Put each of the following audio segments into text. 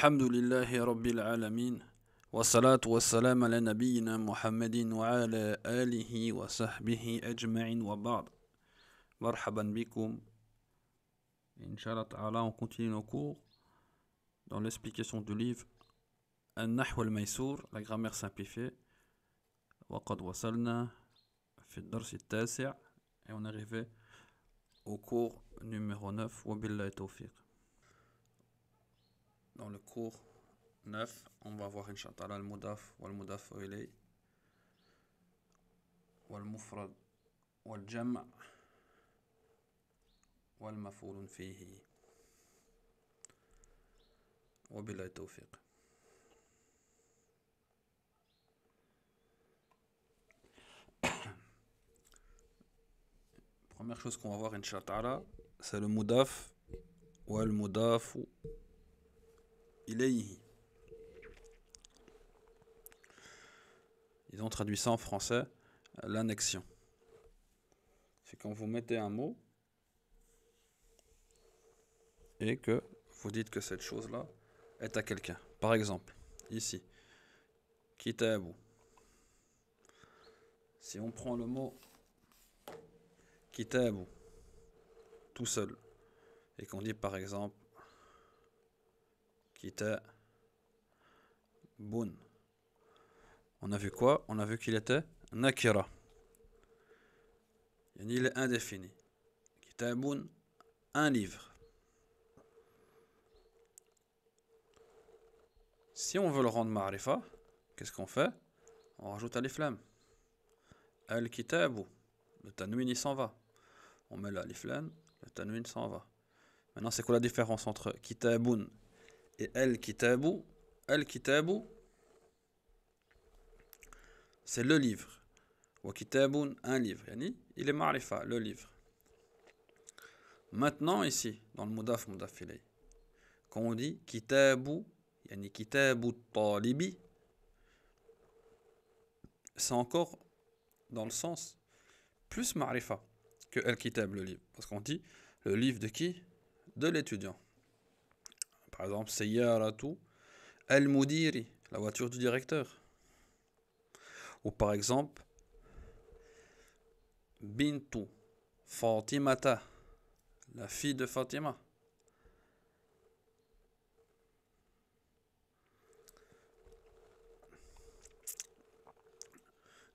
الحمد لله رب العالمين والصلاة والسلام على نبينا محمد وعلى آله وصحبه أجمعين وبعض مرحبا بكم إن شاء الله تعالى on continue nos cours dans l'explication du النحو الميسور la grammaire simplifiée وقد وصلنا في الدرس التاسع et on est arrivé au cours numéro 9 وبالله التوفيق dans le cours 9, on va voir Inch'Allah al-Mudaf ou mudaf ilay wal-Mufrad wal-Jam' wal maf'ulun fihi وبالله التوفيق Première chose qu'on va voir, Inch'Allah, c'est le Mudaf ou al-Mudaf i. Ils ont traduit ça en français, l'annexion. C'est quand vous mettez un mot et que vous dites que cette chose-là est à quelqu'un. Par exemple, ici, kitabu. Si on prend le mot kitabu tout seul et qu'on dit par exemple kitabun. On a vu quoi On a vu qu'il était nakira. Il est indéfini. Kitabun, un livre. Si on veut le rendre ma'rifa, qu'est-ce qu'on fait On rajoute alif lam. Al-kitabu. Le tanwin il s'en va. On met là lam, le tanwin s'en va. Maintenant, c'est quoi la différence entre kitabun et Al-Kitabu. Al-Kitabu, c'est le livre. Wa un livre. Il est marifa, le livre. Maintenant, ici, dans le mudaf, mudaf quand on dit kitabu, yani kitabu talibi, c'est encore dans le sens plus marifa que al-kitab, le livre. Parce qu'on dit le livre de qui De l'étudiant. Par exemple, Seyaratu al Moudiri, la voiture du directeur. Ou par exemple, Bintu Fatimata, la fille de Fatima.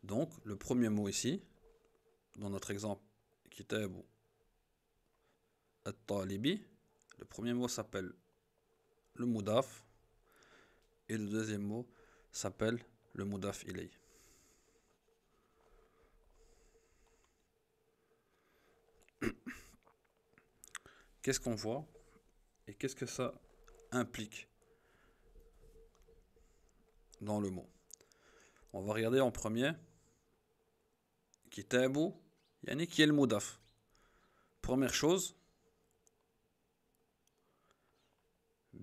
Donc, le premier mot ici, dans notre exemple, qui Kitabu At-Talibi, le premier mot s'appelle le mudaf Et le deuxième mot s'appelle le mudaf Ilay. Qu'est-ce qu'on voit et qu'est-ce que ça implique dans le mot On va regarder en premier Kitabu, yani qui est le mudaf. Première chose,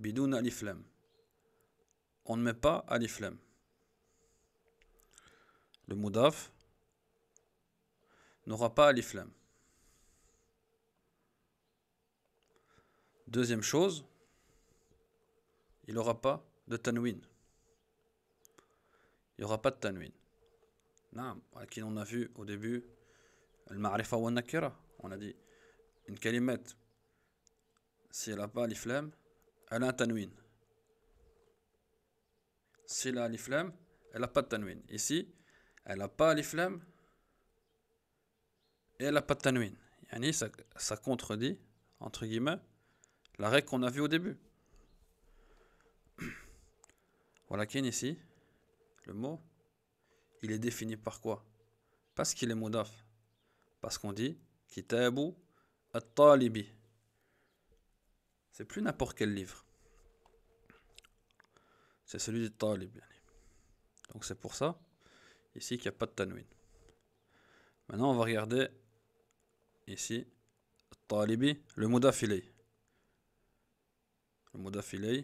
bidoun Aliflem. On ne met pas Aliflem. Le mudaf n'aura pas aliflem. Deuxième chose, il n'aura pas de tanwin. Il n'y aura pas de tanwin. Non, qui on a vu au début, On a dit une calimette, si elle n'a pas Aliflem elle a un tanwin. Si la alif elle n'a pas de tanwin. Ici, elle n'a pas l'iflem et elle n'a pas de tanwin. Yani ça, contredit, entre guillemets, la règle qu'on a vue au début. Voilà est ici, le mot, il est défini par quoi Parce qu'il est modaf. Parce qu'on dit kitabu at-talibi. C'est plus n'importe quel livre. C'est celui du Talib. Donc c'est pour ça, ici, qu'il n'y a pas de tanwin. Maintenant, on va regarder ici, Talibi, le mudafilé. Le a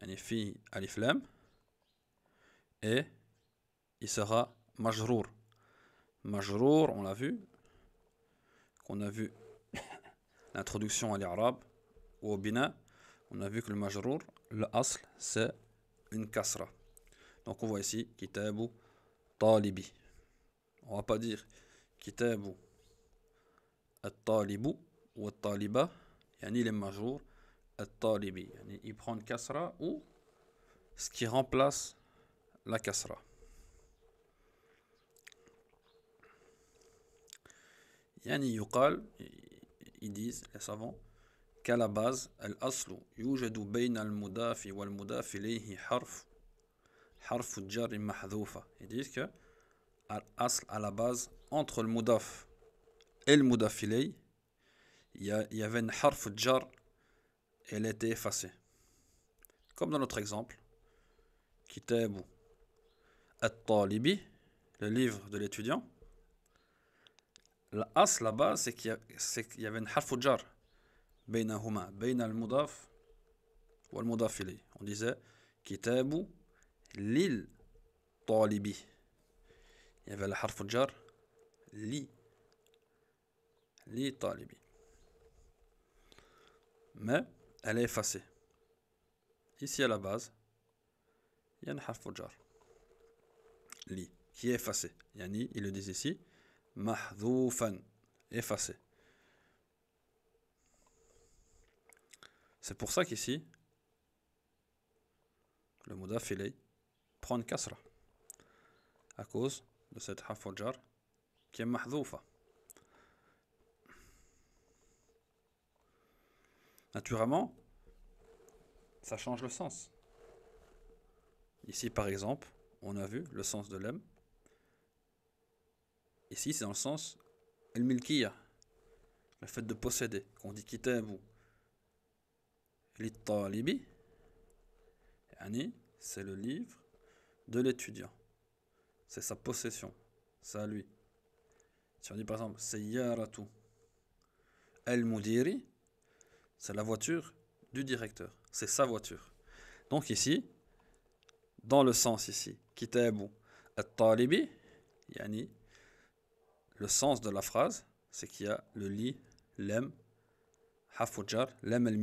yani fi à lam, et il sera majrour. Majrour, on l'a vu, qu'on a vu l'introduction à l'arabe, au bina, on a vu que le majrour, le asl, c'est une kasra. Donc on voit ici kitabu talibi. On va pas dire kitabu talibu y a ni les majrour talibi talibi il prend une kasra ou ce qui remplace la kasra. Yani yukal, ils disent les savants qu'à la base, الأصل يوجد بين المضاف والمضاف إليه حرف حرف الجر محذوفة. Ils disent que asl à la base, entre le mudaf et le mudaf il y, y avait une harf jar, elle était effacée. Comme dans notre exemple, Kitabu At-Talibi, le livre de l'étudiant, la la base, c'est qu'il y, y, avait une harf jar. بينهما بين mudaf Wal-Mudafili. on disait Lil Talibi. il y avait le li li talibi mais elle est effacée ici à la base il y a un li qui est effacé yani il le dit ici mahdoufan effacé C'est pour ça qu'ici, le mot il prend une kasra à cause de cette hafojar qui est mahdoufa. Naturellement, ça change le sens. Ici, par exemple, on a vu le sens de l'em. Ici, c'est dans le sens el milkiya, le fait de posséder, qu'on dit kitab ou c'est le livre de l'étudiant. C'est sa possession. C'est à lui. Si on dit par exemple yaratou, El moudiri, c'est la voiture du directeur. C'est sa voiture. Donc ici, dans le sens ici, Yani, le sens de la phrase, c'est qu'il y a le li, lem, hafujar, lem el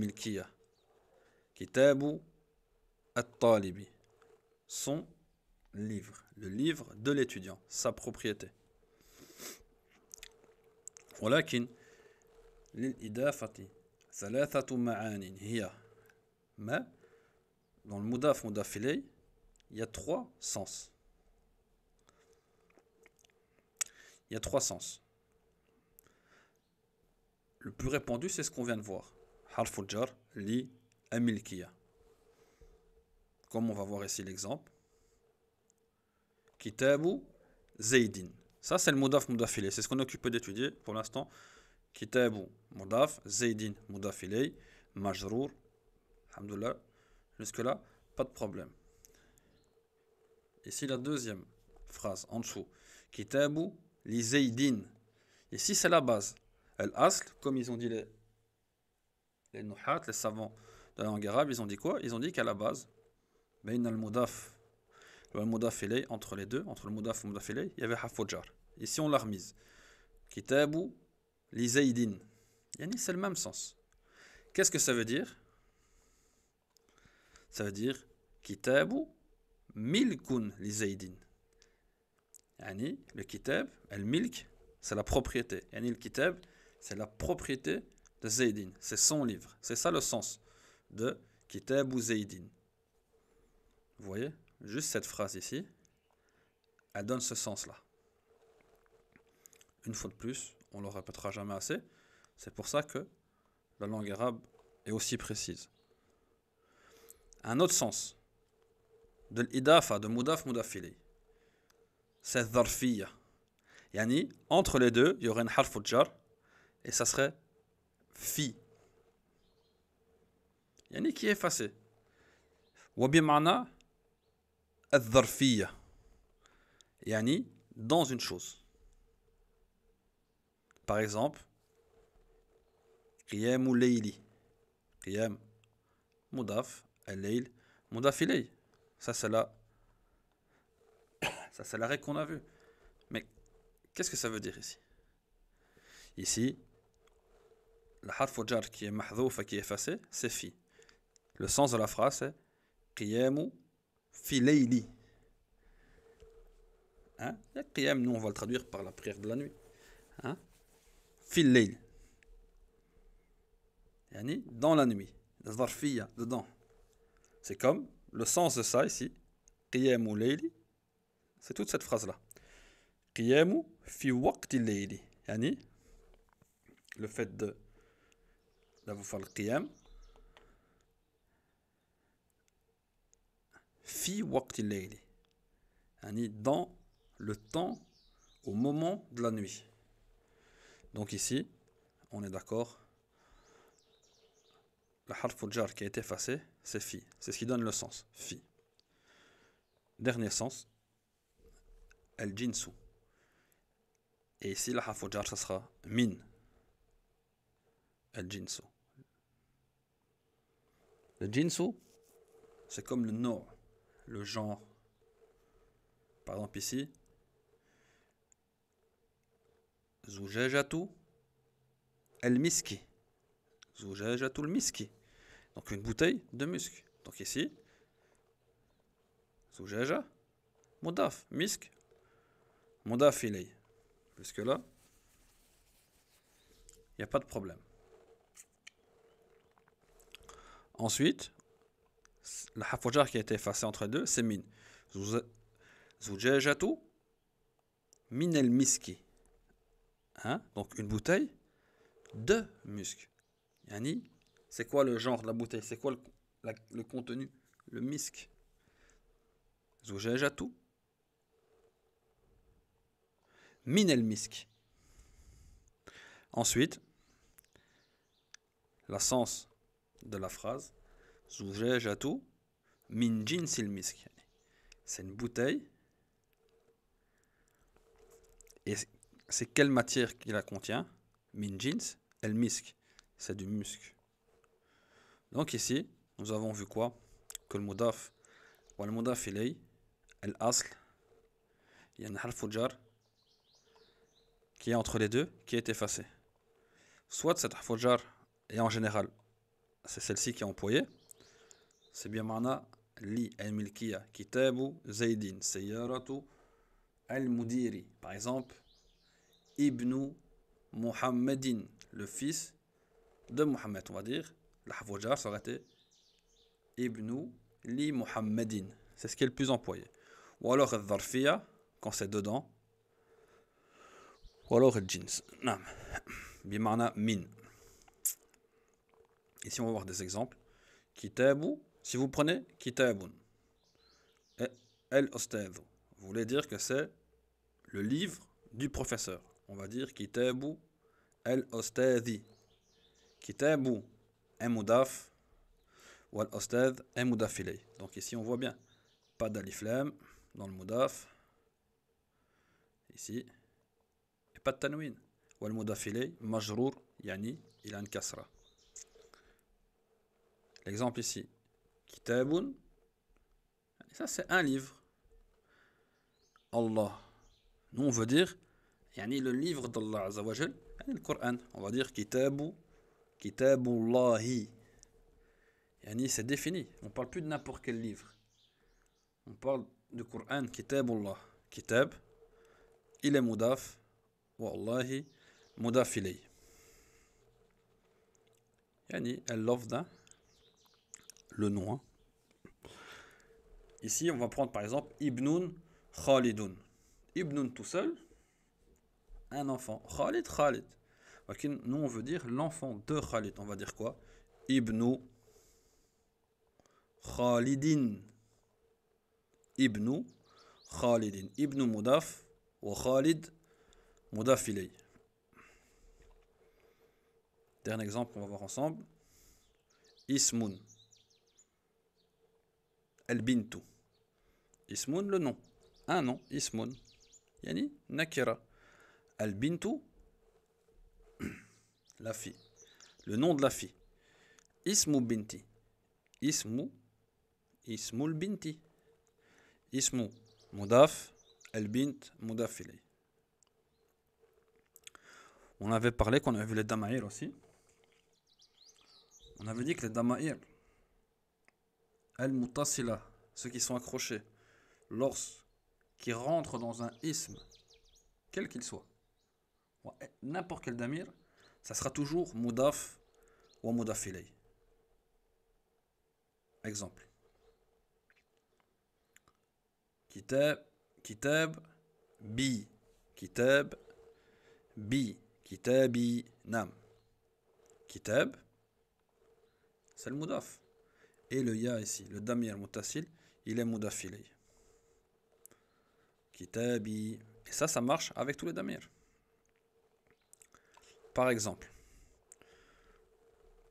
Kitabu At-Talibi. Son livre. Le livre de l'étudiant. Sa propriété. ولكن للإضافة ثلاثة معان هي ما dans le mudaf Mudafilei, il y a trois sens. Il y a trois sens. Le plus répandu, c'est ce qu'on vient de voir. Harf li, Amilkia, Comme on va voir ici l'exemple. Kitabu Zaydin. Ça, c'est le Moudaf moudafile, C'est ce qu'on est occupé d'étudier pour l'instant. Kitabu Moudaf, Zaydin moudafile, Majrour. Alhamdoulilah. Jusque-là, pas de problème. Ici, la deuxième phrase en dessous. Kitabu li Zaydin. Ici, c'est la base. Elle asl comme ils ont dit les, les Nuhat, les savants dans la langue arabe, ils ont dit quoi Ils ont dit qu'à la base, Bain al-Mudaf, le Mudaf entre les deux, entre le Mudaf et le Mudaf il y avait Hafojar. Ici, on l'a remise. Kitabu li Yani, c'est le même sens. Qu'est-ce que ça veut dire Ça veut dire Kitabu milkun li Yani, le kitab, el milk, c'est la propriété. Yani, le kitab, c'est la propriété de Zaydin. C'est son livre. C'est ça le sens de Kitab ou Vous voyez Juste cette phrase ici, elle donne ce sens-là. Une fois de plus, on ne le répétera jamais assez. C'est pour ça que la langue arabe est aussi précise. Un autre sens de l'idafa, de mudaf mudafili, c'est dharfiya. Yani, entre les deux, il y aurait une harf et ça serait fi. يعني qui est effacé وبمعنى الظرفية Yani dans une chose par exemple قيام est قيام مضاف الليل مضاف ça c'est là. ça c'est l'arrêt qu'on a vu mais qu'est-ce que ça veut dire ici ici la harf qui est mahdouf qui est effacé c'est fi le sens de la phrase, c'est Qiyamu filayli. Hein? Qiyam, nous, on va le traduire par la prière de la nuit. Hein? layli ». Yani, dans la nuit. Zarfiya, dedans. C'est comme le sens de ça ici. Qiyamu layli. C'est toute cette phrase-là. Qiyamu fi waqti layli. le fait de d'avoir fait le qiyam fi dans le temps, au moment de la nuit. Donc ici, on est d'accord, la harf qui a été effacée, c'est fi. C'est ce qui donne le sens, fi. Dernier sens, el jinsu. Et ici, la harf jar, ça sera min. El jinsu. Le jinsu, c'est comme le nord le genre, par exemple ici, zoujajatou el-miski. zoujajatou le miski Donc une bouteille de musc. Donc ici, Zoujaja, modaf misk, modaf ilay. Puisque là, il n'y a pas de problème. Ensuite, la hafojar qui a été effacée entre deux, c'est min. Zoujajatu minel miski. Hein? Donc une bouteille de musc. Yani, c'est quoi le genre de la bouteille C'est quoi le, contenu Le misc. Zoujajatu minel el Ensuite, la sens de la phrase زجاجة من minjins il c'est une bouteille et c'est quelle matière qui la contient Minjins, jeans misk c'est du musc donc ici nous avons vu quoi que le mudaf ou le mudaf ilay el asl il y a un harf qui est entre les deux qui est effacé soit cette harf et en général c'est celle-ci qui est employée c'est bien mana li al-milkiya. Kitabu Zaydin, Sayyaratu al-Mudiri. Par exemple, Ibn Muhammadin, le fils de Muhammad, on va dire. La havojar ça aurait été Ibn li Muhammadin. C'est ce qui est le plus employé. Ou alors al-Dharfiya, quand c'est dedans. Ou alors al-Jins. Nam. Bimana min. Ici, on va voir des exemples. Kitabu si vous prenez kitabun et el vous voulez dire que c'est le livre du professeur. On va dire kitabu el ostedi Kitabu est mudaf, wal Osted est Donc ici on voit bien, pas d'aliflem dans le mudaf. Ici, et pas de tanwin. Wal Mudafile, majrour, yani, Ilan kasra. L'exemple ici, Kitabun. Ça, c'est un livre. Allah. Nous, on veut dire yani le livre d'Allah Azawajal, yani le Coran. On va dire Kitabu, Kitabullahi. Yani c'est défini. On parle plus de n'importe quel livre. On parle du Coran, Kitabullah. Kitab, il est mudaf, wallahi, mudaf ilay. Yani, elle l'offre hein le nom. Hein. Ici, on va prendre par exemple Ibnun Khalidun. Ibnun tout seul, un enfant. Khalid, Khalid. Nous, on veut dire l'enfant de Khalid. On va dire quoi Ibnu Khalidin. Ibnu Khalidin. Ibnu Mudaf ou Khalid Mudaf Dernier exemple qu'on va voir ensemble. Ismun. Bintou. Ismoun, le nom. Un nom, Ismoun. Yani, Nakira. Albintu, la fille. Le nom de la fille. Ismou binti. Ismou, Ismoul binti. Ismou, Moudaf, Albint, Mudafili. On avait parlé qu'on avait vu les damaïres aussi. On avait dit que les damaïres, al-mutasila, ceux qui sont accrochés, lorsqu'ils rentrent dans un isme, quel qu'il soit, eh, n'importe quel damir, ça sera toujours mudaf ou mudafilei Exemple. Kitab, kitab, bi, kitab, bi, kitabi, nam. Kitab, c'est le mudaf et le ya ici, le damir mutassil, il est mudafilé. Kitabi. Et ça, ça marche avec tous les damirs. Par exemple,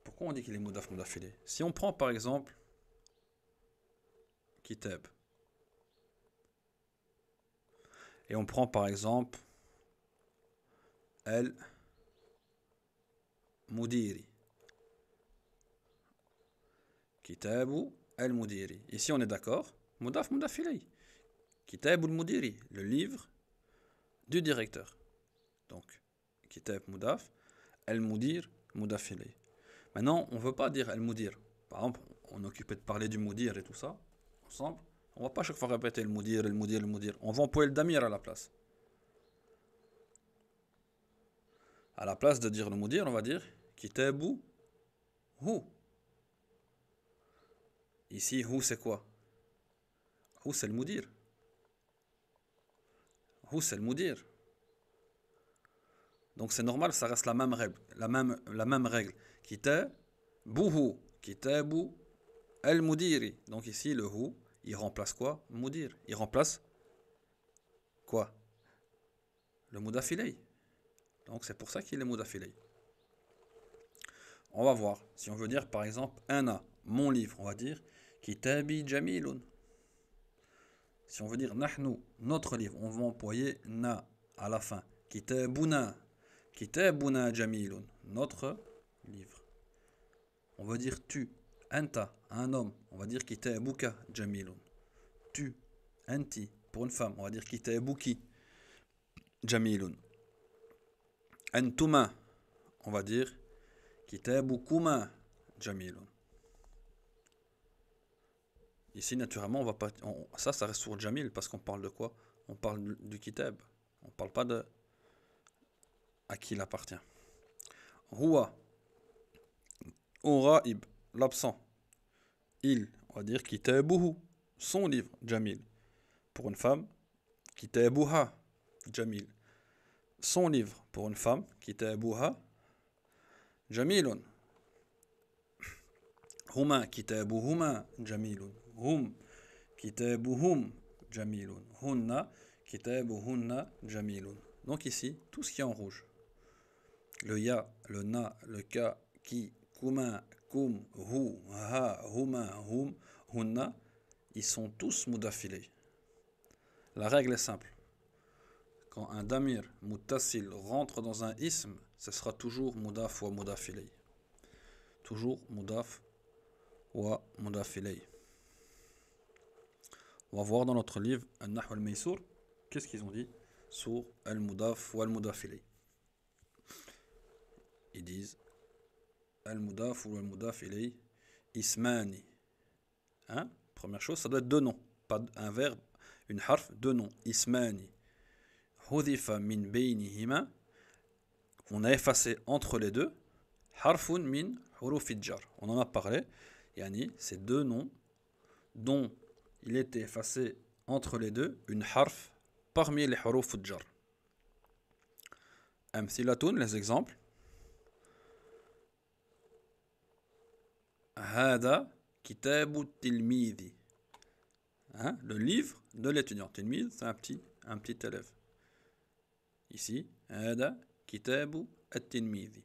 pourquoi on dit qu'il est mudaf mudafilé Si on prend par exemple kitab et on prend par exemple el mudiri Kitabu el mudiri Ici, on est d'accord. Mudaf, Mudaf Kitabu Kitab al le livre du directeur. Donc, Kitab Mudaf, el mudir Mudaf Maintenant, on ne veut pas dire el mudir Par exemple, on est occupé de parler du Mudir et tout ça, ensemble. On ne va pas chaque fois répéter le Mudir, le Mudir, le Mudir. On va employer le Damir à la place. À la place de dire le Mudir, on va dire Kitabu Hu. Ici, who c'est quoi Où c'est le moudir. Où c'est le moudir. Donc c'est normal, ça reste la même règle, la même, la même règle qui était Bouhou, qui Bou, El Moudiri. Donc ici, le Hou, il remplace quoi Moudir. Il remplace quoi Le Moudafilei. Donc c'est pour ça qu'il est Moudafilei. On va voir. Si on veut dire par exemple un A, mon livre, on va dire Kitabi jamilun. Si on veut dire nahnu, notre livre, on va employer na à la fin. Kitabuna. Kitabuna jamilun. Notre livre. On va dire tu. Anta, un homme. On va dire kitabuka jamilun. Tu. Anti. Pour une femme, on va dire kitabuki jamilun. Antuma. On va dire kitabukuma jamilun. Ici, naturellement, on va pas, ça, ça reste sur Jamil, parce qu'on parle de quoi On parle du Kitab. On ne parle pas de à qui il appartient. Roua, ib l'absent. Il, on va dire Kitabuhu, son livre, Jamil. Pour une femme, Kitabuha, Jamil. Son livre, pour une femme, Kitabuha, Jamilun. Huma, Kitabuhuma, Jamilun hum hum jamilun hunna jamilun donc ici tout ce qui est en rouge le ya le na le ka qui kuma kum hu ha humain, hum hunna ils sont tous mudafilés la règle est simple quand un damir mutasil, rentre dans un ism ce sera toujours mudaf ou mudafilé toujours mudaf ou mudafilé on va voir dans notre livre un al qu'est-ce qu'ils ont dit sur al-Mudaf ou al-Mudaf Ils disent al-Mudaf ou al-Mudaf Ismani. Hein? Première chose, ça doit être deux noms, pas un verbe, une harf, deux noms. Ismani. Hudifa min baynihima. On a effacé entre les deux harfun min hurufidjar. On en a parlé. Yani, c'est deux noms dont il était effacé entre les deux une harf parmi les huruf la Amthilatoun, les exemples. Hada kitabu tilmidi. Hein, le livre de l'étudiant. Tilmid, c'est un petit, un petit élève. Ici, Hada kitabu at-tilmidi.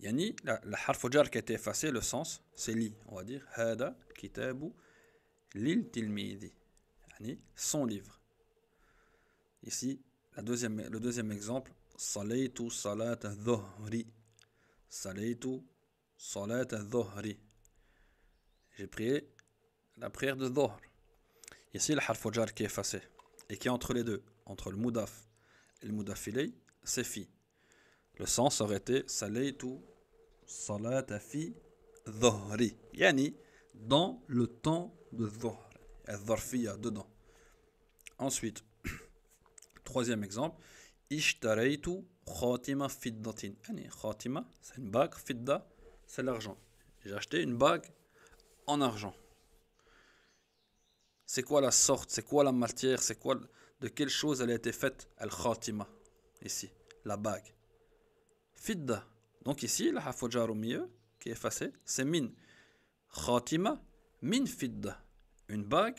Yani, la, la harf qui a été effacée, le sens, c'est li. On va dire Hada kitabu L'île Tilmidi, son livre. Ici, la deuxième, le deuxième exemple, Salaytu salat dhuhri. Salaytu salat dhuhri. J'ai prié la prière de dhuhr. Ici, le harf qui est effacé et qui est entre les deux, entre le mudaf et le Mudafilei, c'est fi. Le sens aurait été Salaytu salat fi dhuhri. Yani, dans le temps de Zor dedans. Ensuite, troisième exemple. Ishtaraytu khatima fiddatin. Khatima, c'est une bague. Fidda, c'est l'argent. J'ai acheté une bague en argent. C'est quoi la sorte C'est quoi la matière C'est quoi de quelle chose elle a été faite Al-khatima, ici, la bague. Fidda. Donc ici, la hafodjar au milieu, qui est effacée, c'est mine. Khatima min Une bague,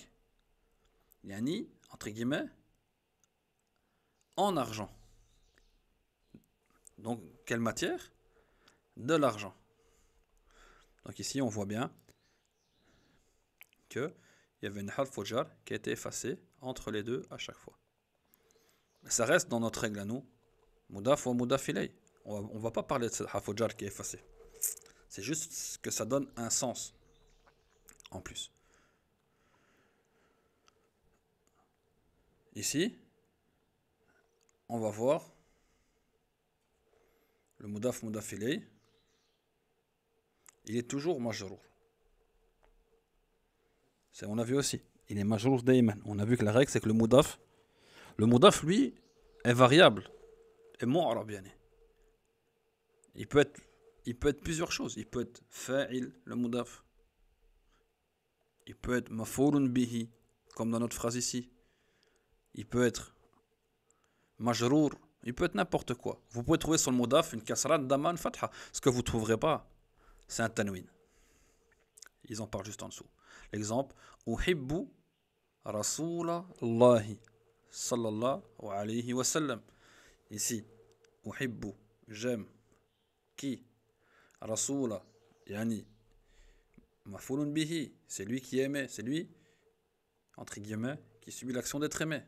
yani, entre guillemets, en argent. Donc, quelle matière De l'argent. Donc ici, on voit bien que il y avait une half qui a été effacée entre les deux à chaque fois. Ça reste dans notre règle à nous. Mudaf ou On ne va pas parler de cette half qui est effacée. C'est juste que ça donne un sens en plus. Ici, on va voir le mudaf mudaf Il est toujours majrour. C'est on a vu aussi. Il est majrour daiman. On a vu que la règle c'est que le mudaf le mudaf lui est variable et mu'rab yani. Il peut être il peut être plusieurs choses, il peut être fa'il le mudaf il peut être mafourun bihi, comme dans notre phrase ici. Il peut être majrour, il peut être n'importe quoi. Vous pouvez trouver sur le modaf une kasra, dama, une fatha. Ce que vous ne trouverez pas, c'est un tanwin. Ils en parlent juste en dessous. L'exemple, uhibbu rasulallahi sallallahu alayhi wa sallam. Ici, uhibbu, j'aime, qui Rasoula, yani Mafulun bihi, c'est lui qui aimait, c'est lui, entre guillemets, qui subit l'action d'être aimé.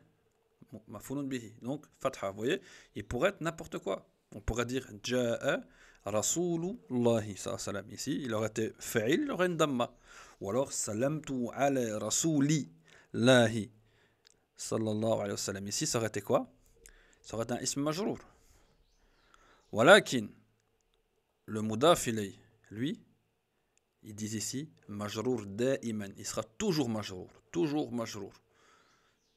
Mafulun bihi. Donc, fatha, vous voyez, il pourrait être n'importe quoi. On pourrait dire Ja'a Rasulullahi sallam. Ici, il aurait été fa'il, il aurait damma. Ou alors Salamtu ala Rasuli lahi sallallahu alayhi wa sallam. Ici, ça aurait été quoi Ça aurait été un ism majrour. Walakin, le mudaf lui, ils disent ici, majrour da'iman. Il sera toujours majrour, toujours majrour.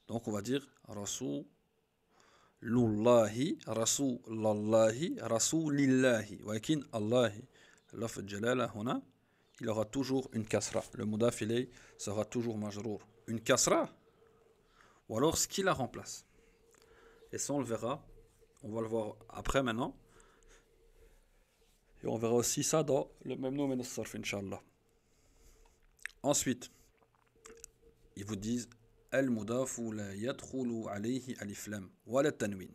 Donc on va dire Rasulullahi, Rasulallahi, Rasulillahi. Wakin Allahi. Laf jalala huna. Il aura toujours une kasra. Le mudaf sera toujours majrour. Une kasra ou alors ce qui la remplace. Et ça on le verra. On va le voir après maintenant. Et on verra aussi ça dans le même nom, Inch'Allah. Ensuite, ils vous disent Al-Mudaf ou la yadkhulu alayhi Aliflam. wa la tanwin.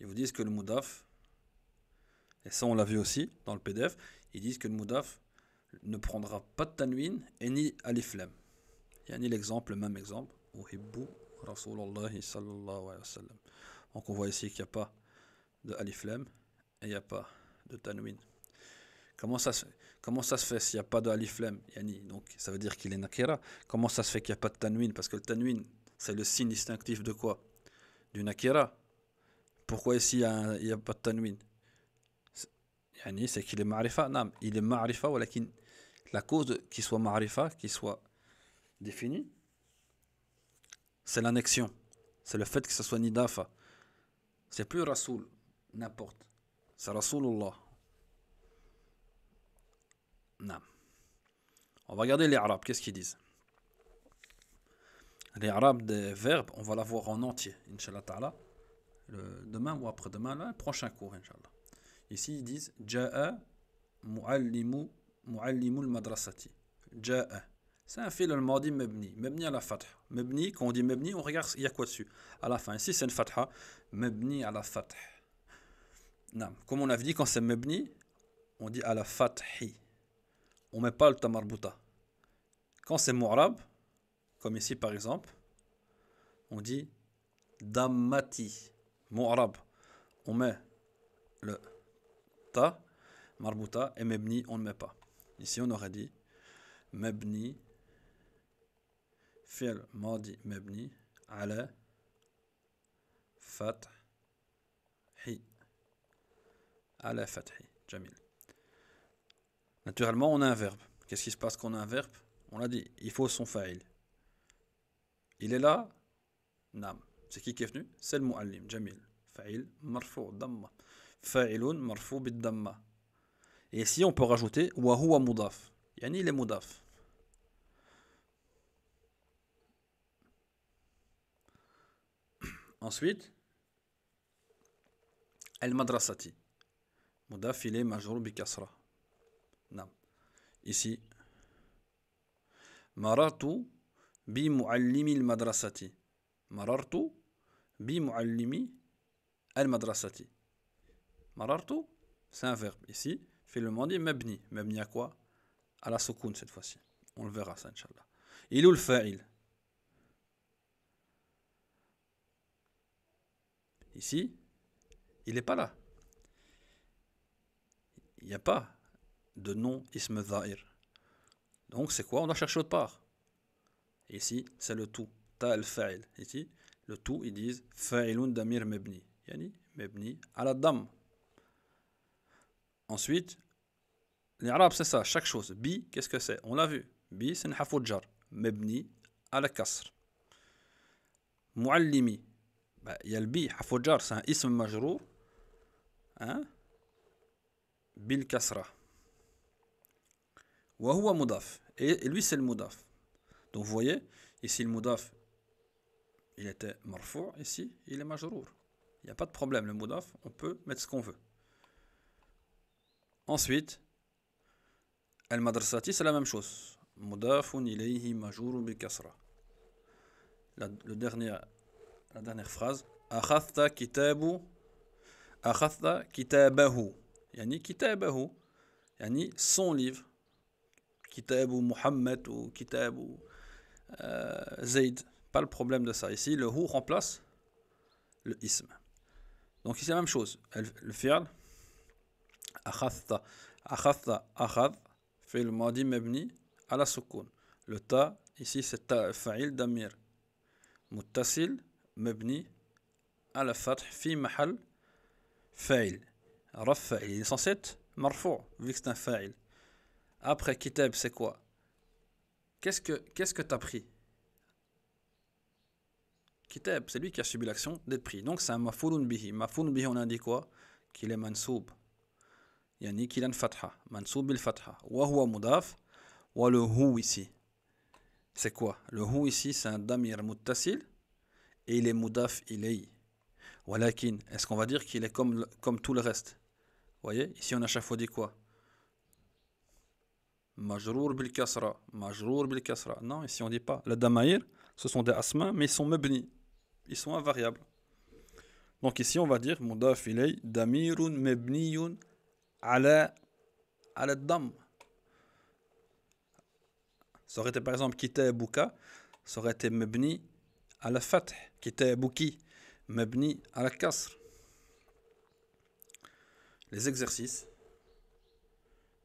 Ils vous disent que le Mudaf, et ça on l'a vu aussi dans le PDF, ils disent que le Mudaf ne prendra pas de tanwin et ni ali Il y a ni l'exemple, le même exemple. Donc on voit ici qu'il n'y a pas de aliflam et il n'y a pas de Tanwin. Comment ça se fait Comment ça se fait s'il n'y a pas de Alif Donc ça veut dire qu'il est Nakira. Comment ça se fait qu'il n'y a pas de Tanwin Parce que le Tanwin, c'est le signe distinctif de quoi Du Nakira. Pourquoi ici il n'y a, pas de Tanwin c'est qu'il est Ma'rifa. Non, il est Ma'rifa, ou la cause qu'il soit Ma'rifa, Qu'il soit défini c'est l'annexion. C'est le fait que ce soit Nidafa. C'est plus Rasoul, n'importe. C'est Rasulullah. Non. On va regarder les arabes, qu'est-ce qu'ils disent Les arabes des verbes, on va la voir en entier, Inch'Allah Ta'ala, demain ou après-demain, le prochain cours, Inch'Allah. Ici, ils disent Ja'a mu'allimu mu'allimu madrasati Ja'a. C'est un fil al-madi mebni. Mebni à la fatha. Mebni, quand on dit mebni, on regarde il y a quoi dessus. À la fin, ici, c'est une fatha. Mebni à la fatha. Comme on avait dit, quand c'est mebni, on dit ala la On ne met pas le tamarbuta ». Quand c'est mu'rab, comme ici par exemple, on dit dammati, mu'rab. On met le ta, marbouta, et mebni, on ne met pas. Ici, on aurait dit mebni, fi'l madi mebni, ala fathi à la fathi. Jamil. Naturellement, on a un verbe. Qu'est-ce qui se passe quand on a un verbe On l'a dit, il faut son fa'il. Il est là Nam. C'est qui qui est venu C'est le mu'allim, Jamil. Fa'il marfou damma. Fa'ilun marfou bid damma. Et ici, on peut rajouter wa huwa mudaf. Yani il est mudaf. Ensuite, al madrasati. Mudaf, il est majrou bi Ici. Marartu bi muallimi al-madrasati. Marartu bi muallimi al-madrasati. Marartu, c'est un verbe. Ici, fait le mandi mabni. Mabni à quoi À la secoune cette fois-ci. On le verra ça, Inch'Allah. Il ou le fa'il Ici, il n'est pas là il n'y a pas de nom ism dhahir. Donc c'est quoi On doit chercher autre part. Ici, c'est le tout. Ta al-fa'il. Ici, le tout, ils disent fa'ilun damir mebni. Yani mebni la dame. Ensuite, les Arabes, c'est ça, chaque chose. Bi, qu'est-ce que c'est On l'a vu. Bi, c'est un hafoudjar. Mebni ala kasr. Muallimi. Bah, il y a le bi, hafoudjar. c'est un ism majrou. Hein bil kasra. Wahua mudaf. Et lui, c'est le mudaf. Donc vous voyez, ici le mudaf, il était marfou, ici, il est majrour. Il n'y a pas de problème, le mudaf, on peut mettre ce qu'on veut. Ensuite, al-madrasati, c'est la même chose. Mudafun ilayhi majour bil kasra. La, le dernier, la dernière phrase. akhatha kitabu. akhatha kitabahu. Yani كتابه Yani son livre ou Mohammed ou كتاب euh, Zayd pas le problème de ça ici le hou remplace le ism donc ici la même chose le fi'al »« akhatha Akhatha. akhadh fi'l madi mabni ala sukun le ta ici c'est ta fa'il damir muttasil mabni ala fath fi mahal fa'il Raf, il est censé être marfou, vu que c'est un Après, kitab, c'est quoi Qu'est-ce que tu ce que t'as pris Kitab, c'est lui qui a subi l'action d'être pris. Donc c'est un mafoulun bihi. Mafoulun bihi, on a dit quoi Qu'il est mansoub. Yani qu'il a une fatha. Mansoub il fatha. Wa huwa mudaf. Wa le hu ici. C'est quoi Le hu ici, c'est un damir muttasil. Et il est mudaf Wa lakin est-ce qu'on va dire qu'il est comme tout le reste voyez, ici on a dit quoi Majrour bil kasra, majrour bil kasra. Non, ici on ne dit pas. Les damaïr, ce sont des asma, mais ils sont mebni. Ils sont invariables. Donc ici on va dire mudaf ilay damirun mebniyun ala ala dam. Ça aurait été par exemple bouka, ça aurait été mebni ala fath, bouki, mebni ala kasr les exercices.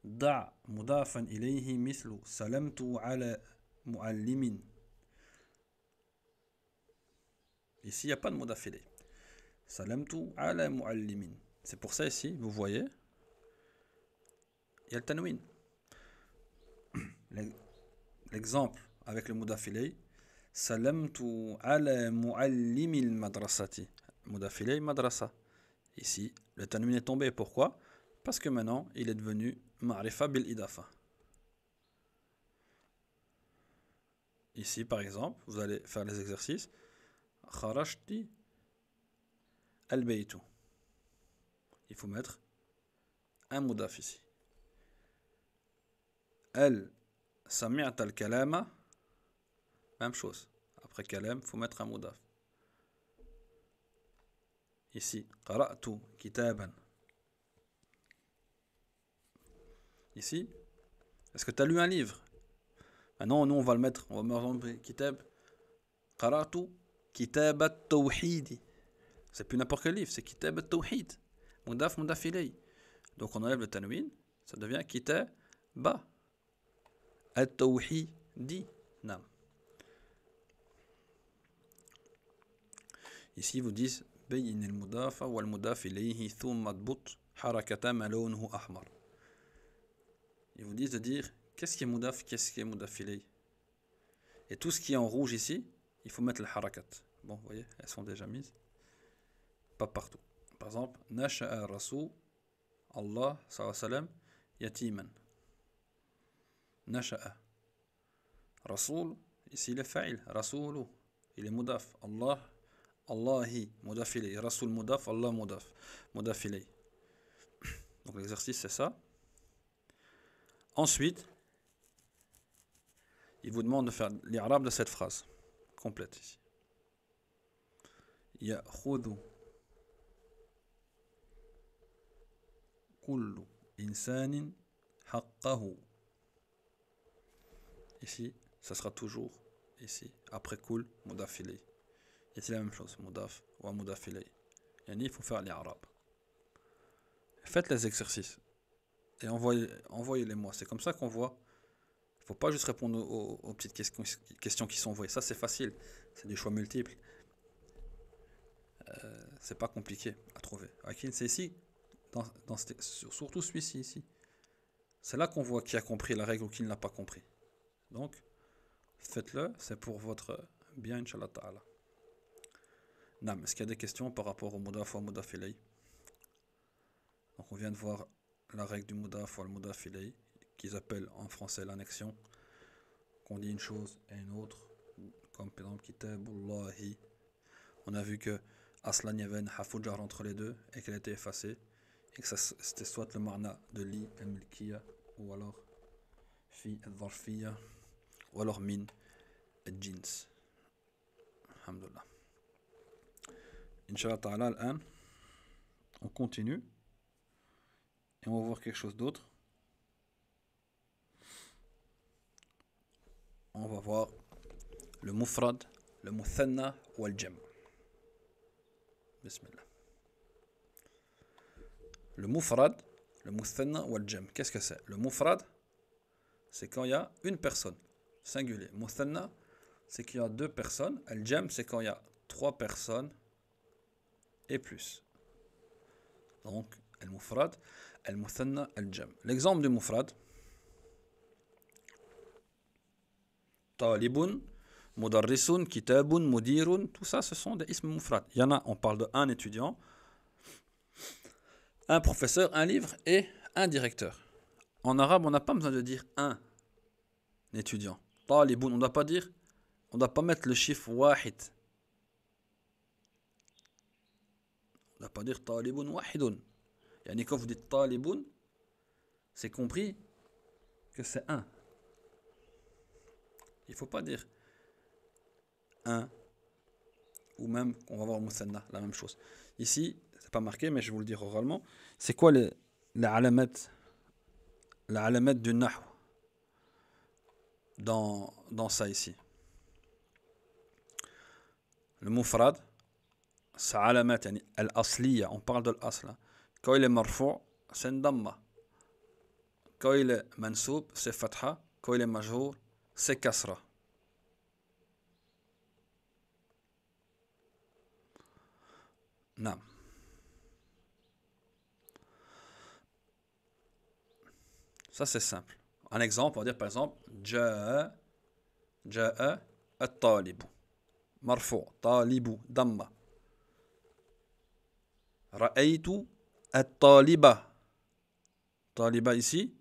Da'a mudafan ilayhi مثل salamtu ala muallimin. Ici, il n'y a pas de mudaf Salamtu ala muallimin. C'est pour ça ici, vous voyez, il y a le tanwin. L'exemple avec le salam Salamtu ala muallimil madrasati. Mudaf madrasa. Ici, le tanwin est tombé. Pourquoi Parce que maintenant, il est devenu ma'rifa bil idafa. Ici, par exemple, vous allez faire les exercices. Kharashti al Il faut mettre un mudaf ici. El sami'ta al kalama. Même chose. Après kalam, il faut mettre un mudaf. Ici, qara'tu kitaban. Ici, est-ce que tu as lu un livre Maintenant, ah nous, on va le mettre. On va me remplir. Kitab. Qara'tu kitab C'est plus n'importe quel livre, c'est kitab at-tawhid. Mudaf, Donc, on enlève le tanwin. Ça devient kitab Nam. Ici, ils vous disent بين المضاف والمضاف إليه ثم اضبط حركة ما لونه أحمر Il vous dit de dire qu'est-ce qui est mudaf, qu'est-ce qui est mudaf ilayh. Et tout ce qui est en rouge ici, il faut mettre les harakat. Bon, vous voyez, elles sont déjà mises. Pas partout. Par exemple, al Rasul, Allah, salam, yatiman. Nasha'a. Rasoul, ici il est fa'il, Rasoulou, il est mudaf. Allah, Allahi, mudafili, Rasul mudaf, Allah mudaf, mudafili. Donc l'exercice c'est ça. Ensuite, il vous demande de faire l'arabe de cette phrase complète ici. khudu kullu insanin haqqahu. Ici, ça sera toujours ici après kul mudafili. Et c'est la même chose, mudaf ou il faut faire les Faites les exercices et envoyez-les moi. C'est comme ça qu'on voit. Il ne faut pas juste répondre aux, petites questions, qui sont envoyées. Ça, c'est facile. C'est des choix multiples. Euh, c'est pas compliqué à trouver. Akin, c'est ici, dans, surtout celui-ci ici. C'est là qu'on voit qui a compris la règle ou qui ne l'a pas compris. Donc, faites-le, c'est pour votre bien, Inch'Allah Ta'ala. Non, est-ce qu'il y a des questions par rapport au mudaf ou Donc on vient de voir la règle du mudaf ou le qu'ils appellent en français l'annexion, qu'on dit une chose et une autre, comme par exemple kitabullahi. On a vu que Aslan Yaven Hafujar entre les deux et qu'elle était effacée, et que c'était soit le marna de li el ou alors fi al ou alors min et jins. Alhamdulillah. Inch'Allah ta'ala, on continue. Et on va voir quelque chose d'autre. On va voir le mufrad, le muthanna ou le jam. Bismillah. Le mufrad, le muthanna ou le jam. Qu'est-ce que c'est Le mufrad, c'est quand il y a une personne, singulier. Muthanna, c'est qu'il y a deux personnes. Al jam, c'est quand il y a trois personnes et plus. Donc, el mufrad el muthanna el jam L'exemple du mufrad. Talibun, mudarrisun, kitabun, mudirun, tout ça, ce sont des ismes mufrad. Il y en a, on parle de un étudiant, un professeur, un livre et un directeur. En arabe, on n'a pas besoin de dire un étudiant. Talibun, on ne doit pas dire, on ne doit pas mettre le chiffre wahid On va pas dire talibun wahidun. Yani quand vous dites talibun, c'est compris que c'est un. Il ne faut pas dire un ou même, on va voir musanna la même chose. Ici, c'est pas marqué, mais je vais vous le dire oralement. C'est quoi les, les La alamat du Nahw dans, dans ça ici. Le mufrad sa alamat on parle de l'asl quand il est marfou c'est une damma quand il est mansoub c'est fatha quand il est majhour c'est kasra Ça, c'est simple. Un exemple, on va dire par exemple, Ja'a, Ja'a, At-Talibu. Marfou, Talibu, Damma. Ra'aytu at-taliba. Taliba ici.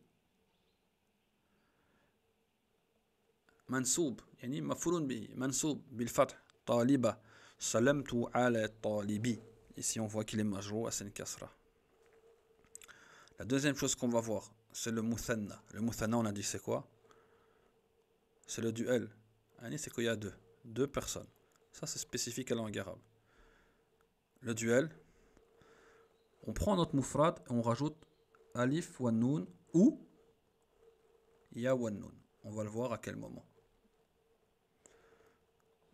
mansoub mansoub mansoub, به منسوب ta'liba, salam tu ala talibi ici on voit qu'il est majrou à sin la deuxième chose qu'on va voir c'est le muthanna le muthanna on a dit c'est quoi c'est le duel c'est qu'il y a deux deux personnes ça c'est spécifique à la langue arabe le duel on prend notre moufrad et on rajoute alif wa ou ya wa On va le voir à quel moment.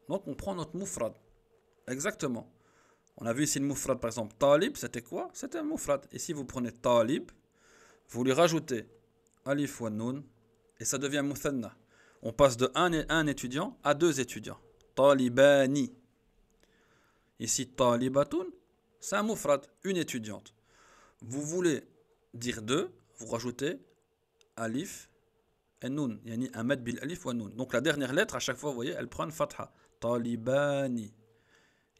Donc on prend notre moufrad. Exactement. On a vu ici le moufrad par exemple talib, c'était quoi C'était un moufrad. Et si vous prenez talib, vous lui rajoutez alif wa et ça devient muthanna. On passe de un, un étudiant à deux étudiants. Talibani. Ici talibatun c'est un moufrat, une étudiante. Vous voulez dire deux, vous rajoutez alif et nun. Yani un bil alif ou nun. Donc la dernière lettre, à chaque fois, vous voyez, elle prend une fatha. Talibani.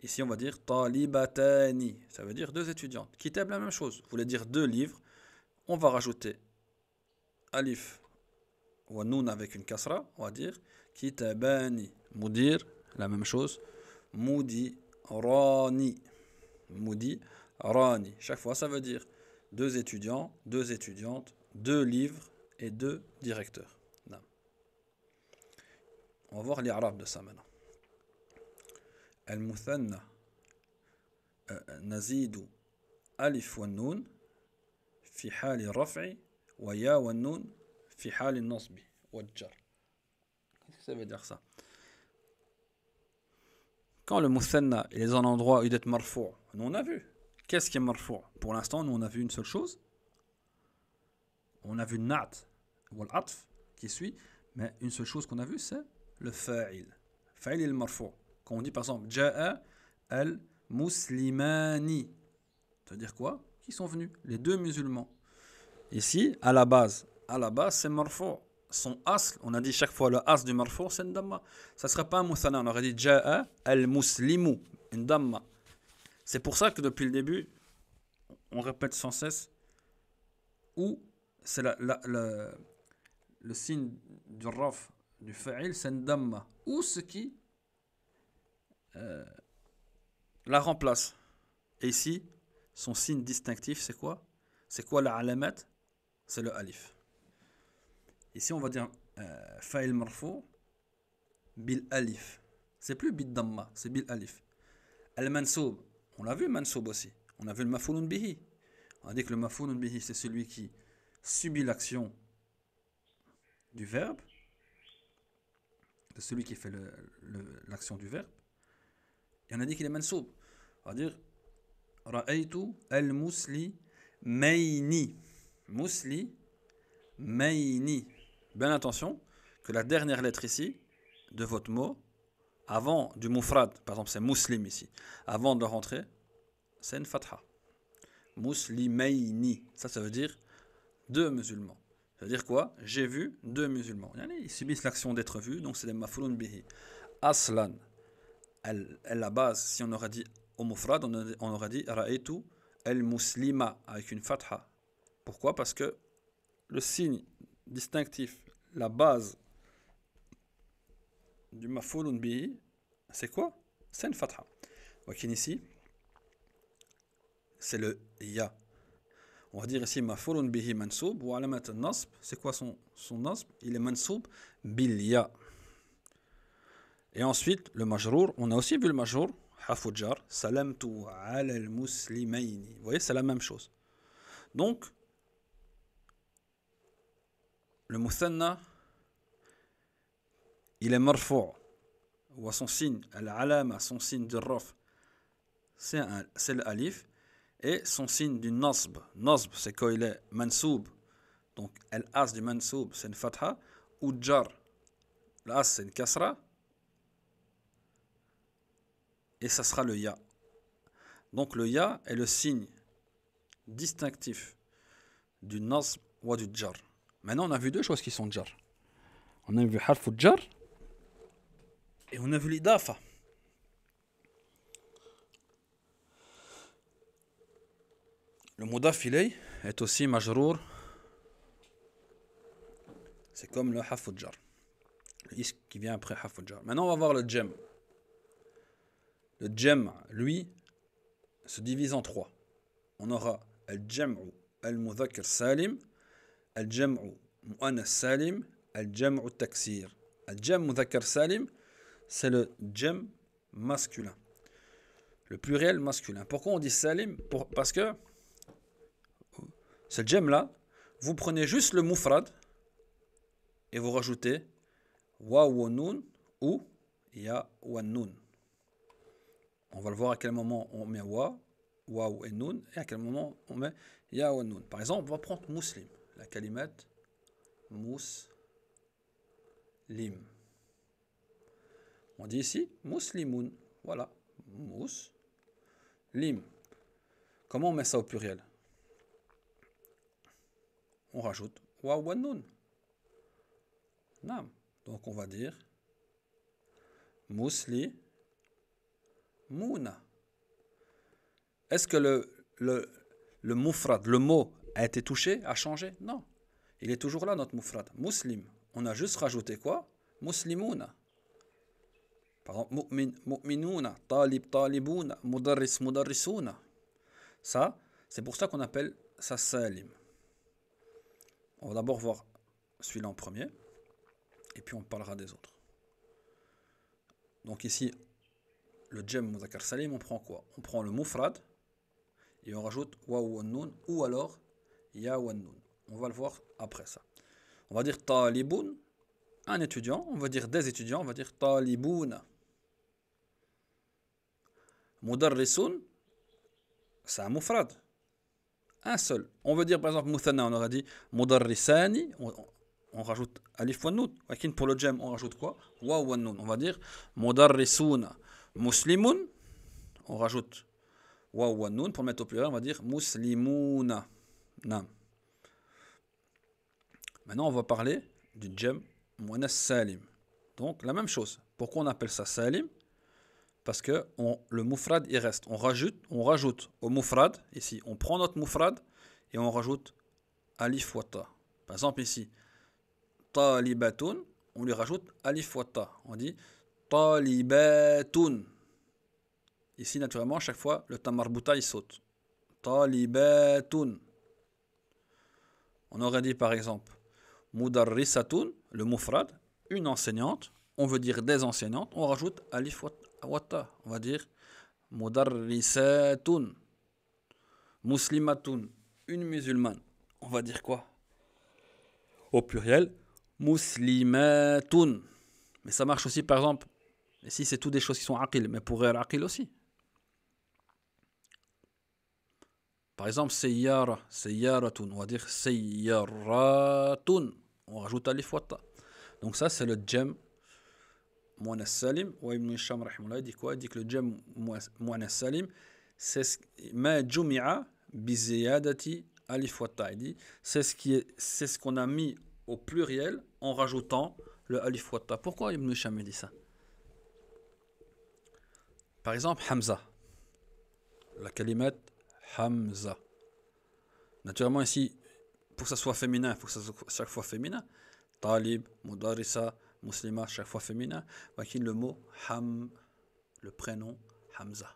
Ici, on va dire talibatani. Ça veut dire deux étudiantes. Kitab, la même chose. Vous voulez dire deux livres. On va rajouter alif ou nun avec une kasra. On va dire kitabani. Moudir, la même chose. Moudirani. Moudi Rani. Chaque fois, ça veut dire deux étudiants, deux étudiantes, deux livres et deux directeurs. On va voir les arabes de ça maintenant. Al-Muthanna, euh, Nazidu, Alif wa Nun, fi raf'i, wa ya Fihali, Nun, fi Qu'est-ce que ça veut dire ça le le et est un endroit il est marfou, nous on a vu. Qu'est-ce qui est marfou Pour l'instant, nous on a vu une seule chose. On a vu na'at ou l'atf qui suit, mais une seule chose qu'on a vu c'est le fa'il. Fa'il est le marfou. Quand on dit par exemple ja'a al muslimani, ça veut dire quoi Qui sont venus Les deux musulmans. Ici, à la base, à la base c'est marfou son as, on a dit chaque fois le as du marfour, c'est une damma. Ça ne sera pas un moussana, on aurait dit ja'a al-muslimu, une damma. C'est pour ça que depuis le début, on répète sans cesse où c'est la, le signe du raf, du fa'il, c'est une damma. Ou ce qui euh, la remplace. Et ici, son signe distinctif, c'est quoi C'est quoi la alamat C'est le alif. Ici, on va dire euh, fa'il marfo bil alif. C'est plus bid c'est bil alif. Al mansoub, on l'a vu mansoub aussi. On a vu le mafoulun bihi. On a dit que le mafoulun bihi, c'est celui qui subit l'action du verbe, de celui qui fait l'action du verbe. Et on a dit qu'il est mansoub. On va dire Ra'aytu al-musli mayni. Musli mayni. Bien attention que la dernière lettre ici de votre mot, avant du mufrad, par exemple c'est muslim ici, avant de rentrer, c'est une fatha. Muslimeini, ça ça veut dire deux musulmans. Ça veut dire quoi J'ai vu deux musulmans. Ils subissent l'action d'être vus, donc c'est des mafroun bihi. Aslan, elle, la base, si on aurait dit au moufrad, on aurait dit ra'etu el muslima avec une fatha. Pourquoi Parce que le signe distinctif la base du mafoulun c'est quoi C'est une fatha. Wakin ici, c'est le ya. On va dire ici mafoulun bihi mansoub ou alamat nasb. C'est quoi son, son nasb Il est mansoub bil ya. Et ensuite, le majrour, on a aussi vu le majrour, hafujar, salamtu ala al muslimaini. Vous voyez, c'est la même chose. Donc, le Muthanna, il est marfo Ou à son signe, al à son signe de rof, c'est l'alif. Et son signe du nasb. Nosb, c'est quoi il est mansoub. Donc, el as du mansoub, c'est une fatha. Ou jar, l'as, c'est une kasra. Et ça sera le ya. Donc, le ya est le signe distinctif du nasb ou du jar. Maintenant, on a vu deux choses qui sont jar. On a vu harf et on a vu l'idafa. Le mudaf est aussi majrour. C'est comme le harf Le qui vient après harf Maintenant, on va voir le gem. Le gem, lui, se divise en trois. On aura al-jam'u al-mudhakkar salim الجمع مؤنث salim, الجمع التكسير. الجمع مذكر salim, c'est le jem masculin. Le pluriel masculin. Pourquoi on dit salim Parce que ce jam là, vous prenez juste le moufrad et vous rajoutez wa nun ou ya wa On va le voir à quel moment on met wa, wa ou et et à quel moment on met ya ou Par exemple, on va prendre muslim la mousse lim On dit ici mous-limun. Voilà. mous-lim. Comment on met ça au pluriel On rajoute wawanun. Nam. Donc on va dire musli mouna. Est-ce que le, le, le mufrad, le mot a été touché, a changé Non. Il est toujours là, notre mufrad Muslim. On a juste rajouté quoi Muslimouna. Par exemple, mu'min, talib, talibouna, mudarris, mudarrisouna. Ça, c'est pour ça qu'on appelle ça salim. On va d'abord voir celui-là en premier, et puis on parlera des autres. Donc ici, le djem, muzakar salim, on prend quoi On prend le mufrad et on rajoute nun, ou alors ya wannun. On va le voir après ça. On va dire taliboun, un étudiant, on va dire des étudiants, on va dire taliboun. Mudarrisun, c'est un moufrad. Un seul. On veut dire par exemple muthanna, on aurait dit Mudarrisani, on, rajoute Alif Wannoun. Wakin pour le jam, on rajoute quoi Wa Wannoun. On va dire Mudarrisuna, Muslimun. on rajoute Wa Wannoun. Pour mettre au pluriel, on va dire muslimuna. Maintenant, on va parler du gem moines salim. Donc, la même chose. Pourquoi on appelle ça salim Parce que on, le moufrad, il reste. On rajoute, on rajoute au moufrad, ici, on prend notre moufrad et on rajoute alif Par exemple, ici, talibatun, on lui rajoute alif On dit talibatun. Ici, naturellement, à chaque fois, le tamarbouta, il saute. Talibatun. On aurait dit par exemple Mudarrisatun, le mufrad, une enseignante. On veut dire des enseignantes. On rajoute Alif waata On va dire Mudarrisatun, Muslimatun, une musulmane. On va dire quoi Au pluriel, Muslimatun. Mais ça marche aussi par exemple, si c'est toutes des choses qui sont aqil, mais pour être aqil aussi. Par exemple, Seyyara, Seyyaratun, on va dire Seyyaratun, on rajoute Alif Wata. Donc ça, c'est le Djem mouana Salim. Ou Ibn Hisham, il dit quoi Il dit que le Djem mouana Salim, c'est Ma Jumi'a Biziyadati Alif c'est ce qu'on a mis au pluriel en rajoutant le Alif Pourquoi Ibn Hisham dit ça Par exemple, Hamza, la calimette. Hamza. Naturellement, ici, pour que ça soit féminin, il faut que ça soit chaque fois féminin. Talib, Mudarisa, Muslima, chaque fois féminin. wakin le mot Ham, le prénom Hamza.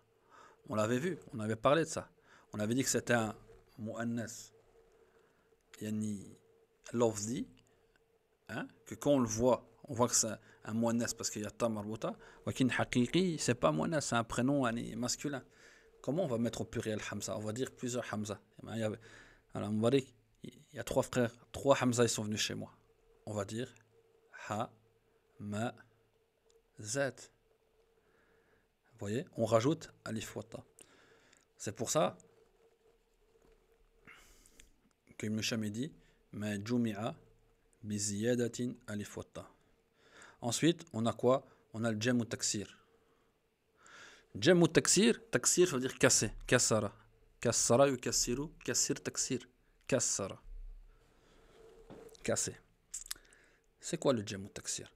On l'avait vu, on avait parlé de ça. On avait dit que c'était un mu'annas. Yani, lafzi, hein, que quand on le voit, on voit que c'est un mu'annas parce qu'il y a ta marbuta. Lakin c'est pas mu'annas, c'est un prénom masculin. Comment on va mettre au pluriel Hamza On va dire plusieurs Hamza. Eh ben, il y a, il y a trois frères, trois Hamza, ils sont venus chez moi. On va dire Ha, Ma, Z. Vous voyez, on rajoute Alif Wata. C'est pour ça que Ibn dit Ma Jumi'a bi Ensuite, on a quoi On a le Jam ou Taksir ou taksir taksir, ça veut dire casser Kassara ou kassiru, kassir, taksir, Kassara. casser c'est quoi le djemou taksir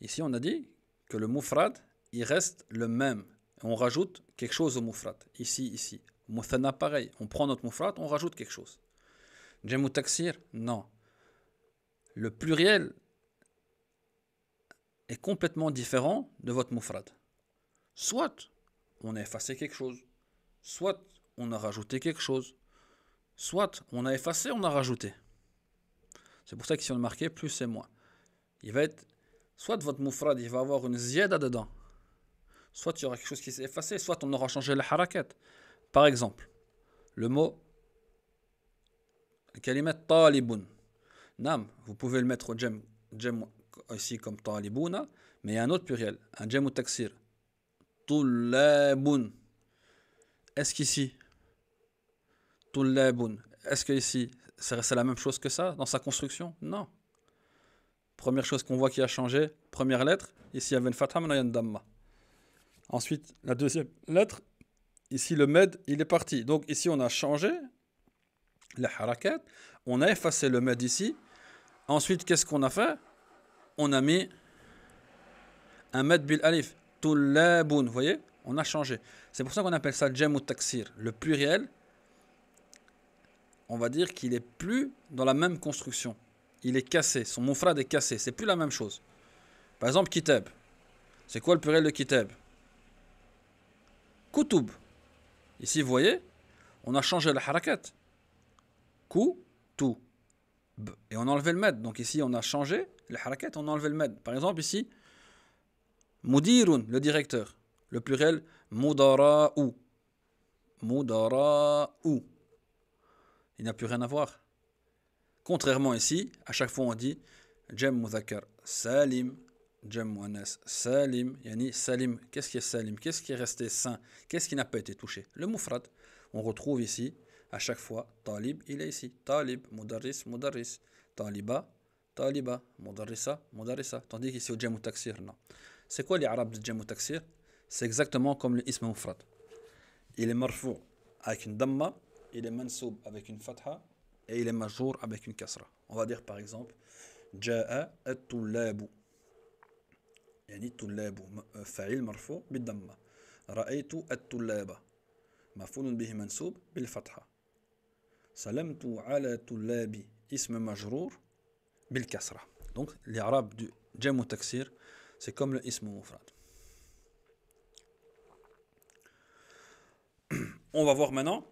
ici on a dit que le moufrad il reste le même on rajoute quelque chose au moufrad ici ici moufana pareil on prend notre moufrad on rajoute quelque chose ou taksir, non le pluriel est complètement différent de votre moufrad Soit on a effacé quelque chose, soit on a rajouté quelque chose, soit on a effacé, on a rajouté. C'est pour ça que si on le marquait, plus c'est moins. Il va être, soit votre moufrad, il va avoir une à dedans, soit il y aura quelque chose qui s'est effacé, soit on aura changé la harakat. Par exemple, le mot kalimat talibun. Nam, vous pouvez le mettre au djem ici comme talibuna, mais il y a un autre pluriel, un jem ou taksir. Tullabun. Est-ce qu'ici, est-ce que ici, c'est la même chose que ça dans sa construction Non. Première chose qu'on voit qui a changé, première lettre, ici il y avait une fatha, damma. Ensuite, la deuxième lettre, ici le med, il est parti. Donc ici on a changé la harakat, on a effacé le med ici. Ensuite, qu'est-ce qu'on a fait On a mis un med bil alif. Tulabun, Vous voyez On a changé. C'est pour ça qu'on appelle ça gem ou Taksir. Le pluriel, on va dire qu'il est plus dans la même construction. Il est cassé. Son moufrad est cassé. C'est plus la même chose. Par exemple, Kitab. C'est quoi le pluriel de Kitab Koutoub. Ici, vous voyez, on a changé la harakat. Kou, Et on a enlevé le med. Donc ici, on a changé la harakat, on a enlevé le med. Par exemple, ici, Moudirun, le directeur. Le pluriel, Moudara'ou. Moudara'ou. Il n'a plus rien à voir. Contrairement ici, à chaque fois on dit Jem Mouzakar Salim, Jem Muannas Salim, Yani Salim. Qu'est-ce qui est Salim Qu'est-ce qui est resté sain Qu'est-ce qui n'a pas été touché Le Mufrad. On retrouve ici, à chaque fois, Talib, il est ici. Talib, Mudarris, Mudarris. Taliba, Taliba. Mudarrisa, Mudarrisa. Tandis qu'ici au Jem Taksir, non. C'est quoi arabes du Jam Taksir C'est exactement comme le Ism Mufrad. Il est marfou avec une Damma, il est mansoub avec une Fatha et il est majour avec une Kasra. On va dire par exemple Ja'a at-tullabu. يعني الطلاب فاعل مرفوع بالضمه رايت الطلاب مفعول به منسوب بالفتحة سلمت على طلابي اسم مجرور Donc, دونك du du جمع taksir, c'est comme le ism mufrad. On va voir maintenant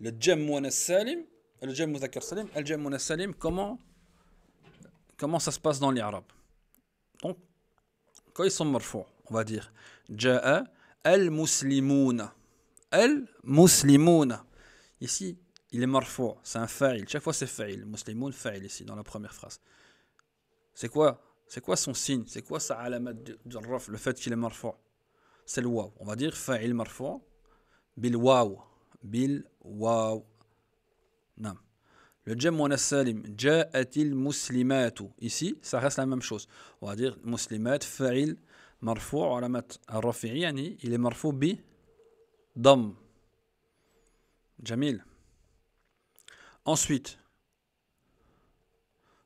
le jam salim, le jamouzakar salim, le salim, comment, comment ça se passe dans les arabes. Donc, quand ils sont marfous, on va dire ja'a al-muslimouna. Al-muslimouna. Ici, il est marfou, c'est un fa'il. Chaque fois, c'est fa'il. Muslimoun, fa'il ici, dans la première phrase. C'est quoi C'est quoi son signe C'est quoi sa alamat raf le fait qu'il est marfou C'est le waw. On va dire fa'il marfou bil waw. Bil waw. Non. Le Jem muannas salim, ja'atil muslimatu. Ici, ça reste la même chose. On va dire muslimat, fa'il marfou, alamat rafi'i, yani il est marfou bi dam. Jamil. Ensuite,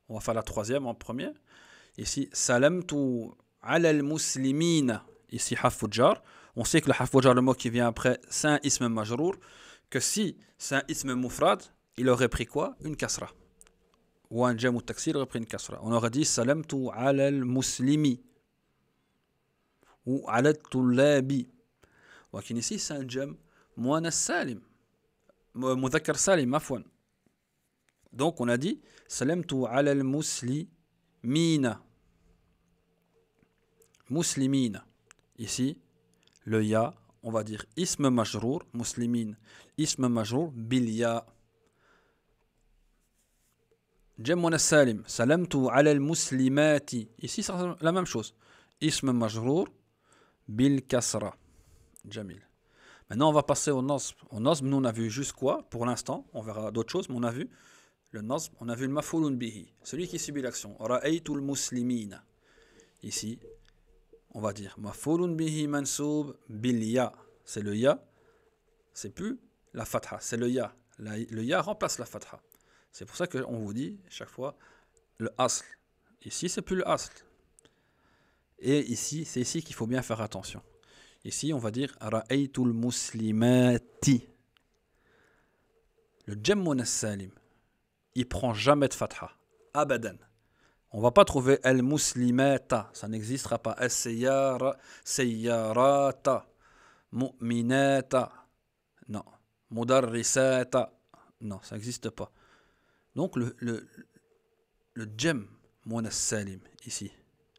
on va faire la troisième en premier. Ici, salamtu ala al-muslimina. Ici, hafoujar. On sait que le hafoujar, le mot qui vient après, c'est un ism majrour. Que si c'est un ism moufrad, il aurait pris quoi Une kasra. Ou un jam ou taxi, il aurait pris une kasra. On aurait dit salamtu ala al-muslimi. Ou ala al-tullabi. Wakin ici, c'est un jam. salim. Muzakar salim, afwan. Donc on a dit Salamtu ala al-muslimina. Muslimina. Ici, le ya, on va dire ism majrour, muslimin. Ism majrour bil ya. Jammun salim. Salamtu ala al-muslimati. Ici, c'est la même chose. Ism majrour bil kasra. Jamil. Maintenant, on va passer au nasb. Au nasb, nous, on a vu juste quoi pour l'instant. On verra d'autres choses, mais on a vu le nasb, on a vu le mafulun bihi, celui qui subit l'action. Ra'aytul muslimina. Ici, on va dire mafulun bihi mansoub bil ya. C'est le ya, c'est plus la fatha, c'est le ya. le ya remplace la fatha. C'est pour ça qu'on vous dit chaque fois le asl. Ici, c'est plus le asl. Et ici, c'est ici qu'il faut bien faire attention. Ici, on va dire ra'aytul muslimati. Le al salim il prend jamais de fatha. Abadan. On va pas trouver el muslimata, ça n'existera pas. El sayyara, sayyarata, mu'minata. Non. Mudarrisata. Non, ça n'existe pas. Donc le le le jem salim ici,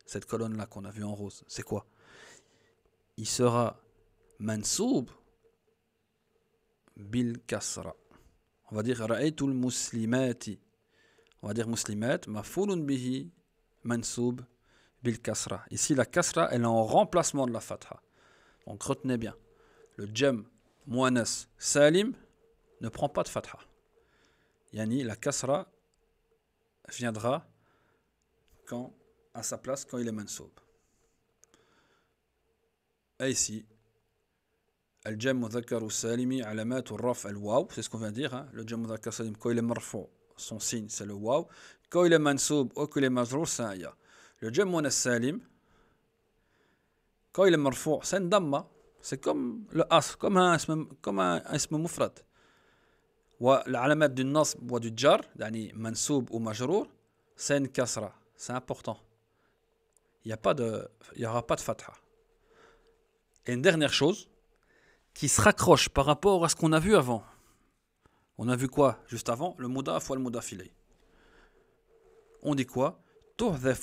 cette colonne là qu'on a vue en rose, c'est quoi Il sera mansoub bil kasra. On va dire Ra'aytul muslimati. On va dire muslimat, mafulun bihi, mansoub, bil kasra. Ici, la kasra, elle est en remplacement de la fatha. Donc retenez bien. Le jam, muannas salim ne prend pas de fatha. Yani, la kasra viendra quand, à sa place quand il est mansoub. Et ici, al jam muzakkar salim alamat al raf' al waw c'est ce qu'on vient dire hein. le jam muzakkar salim qoul marfou son signe c'est le waw qoul mansoub ou qoul majrour sin ya le jam muannath salim qoul marfou sin damma c'est comme le as comme un comme un اسم مفرد wa alamat al nasb wa du jar yani mansoub ou majrour sin kasra c'est important il y a pas de aura pas de fatha et une dernière chose qui se raccroche par rapport à ce qu'on a vu avant. On a vu quoi juste avant Le mudaf fois le moda On dit quoi ça veut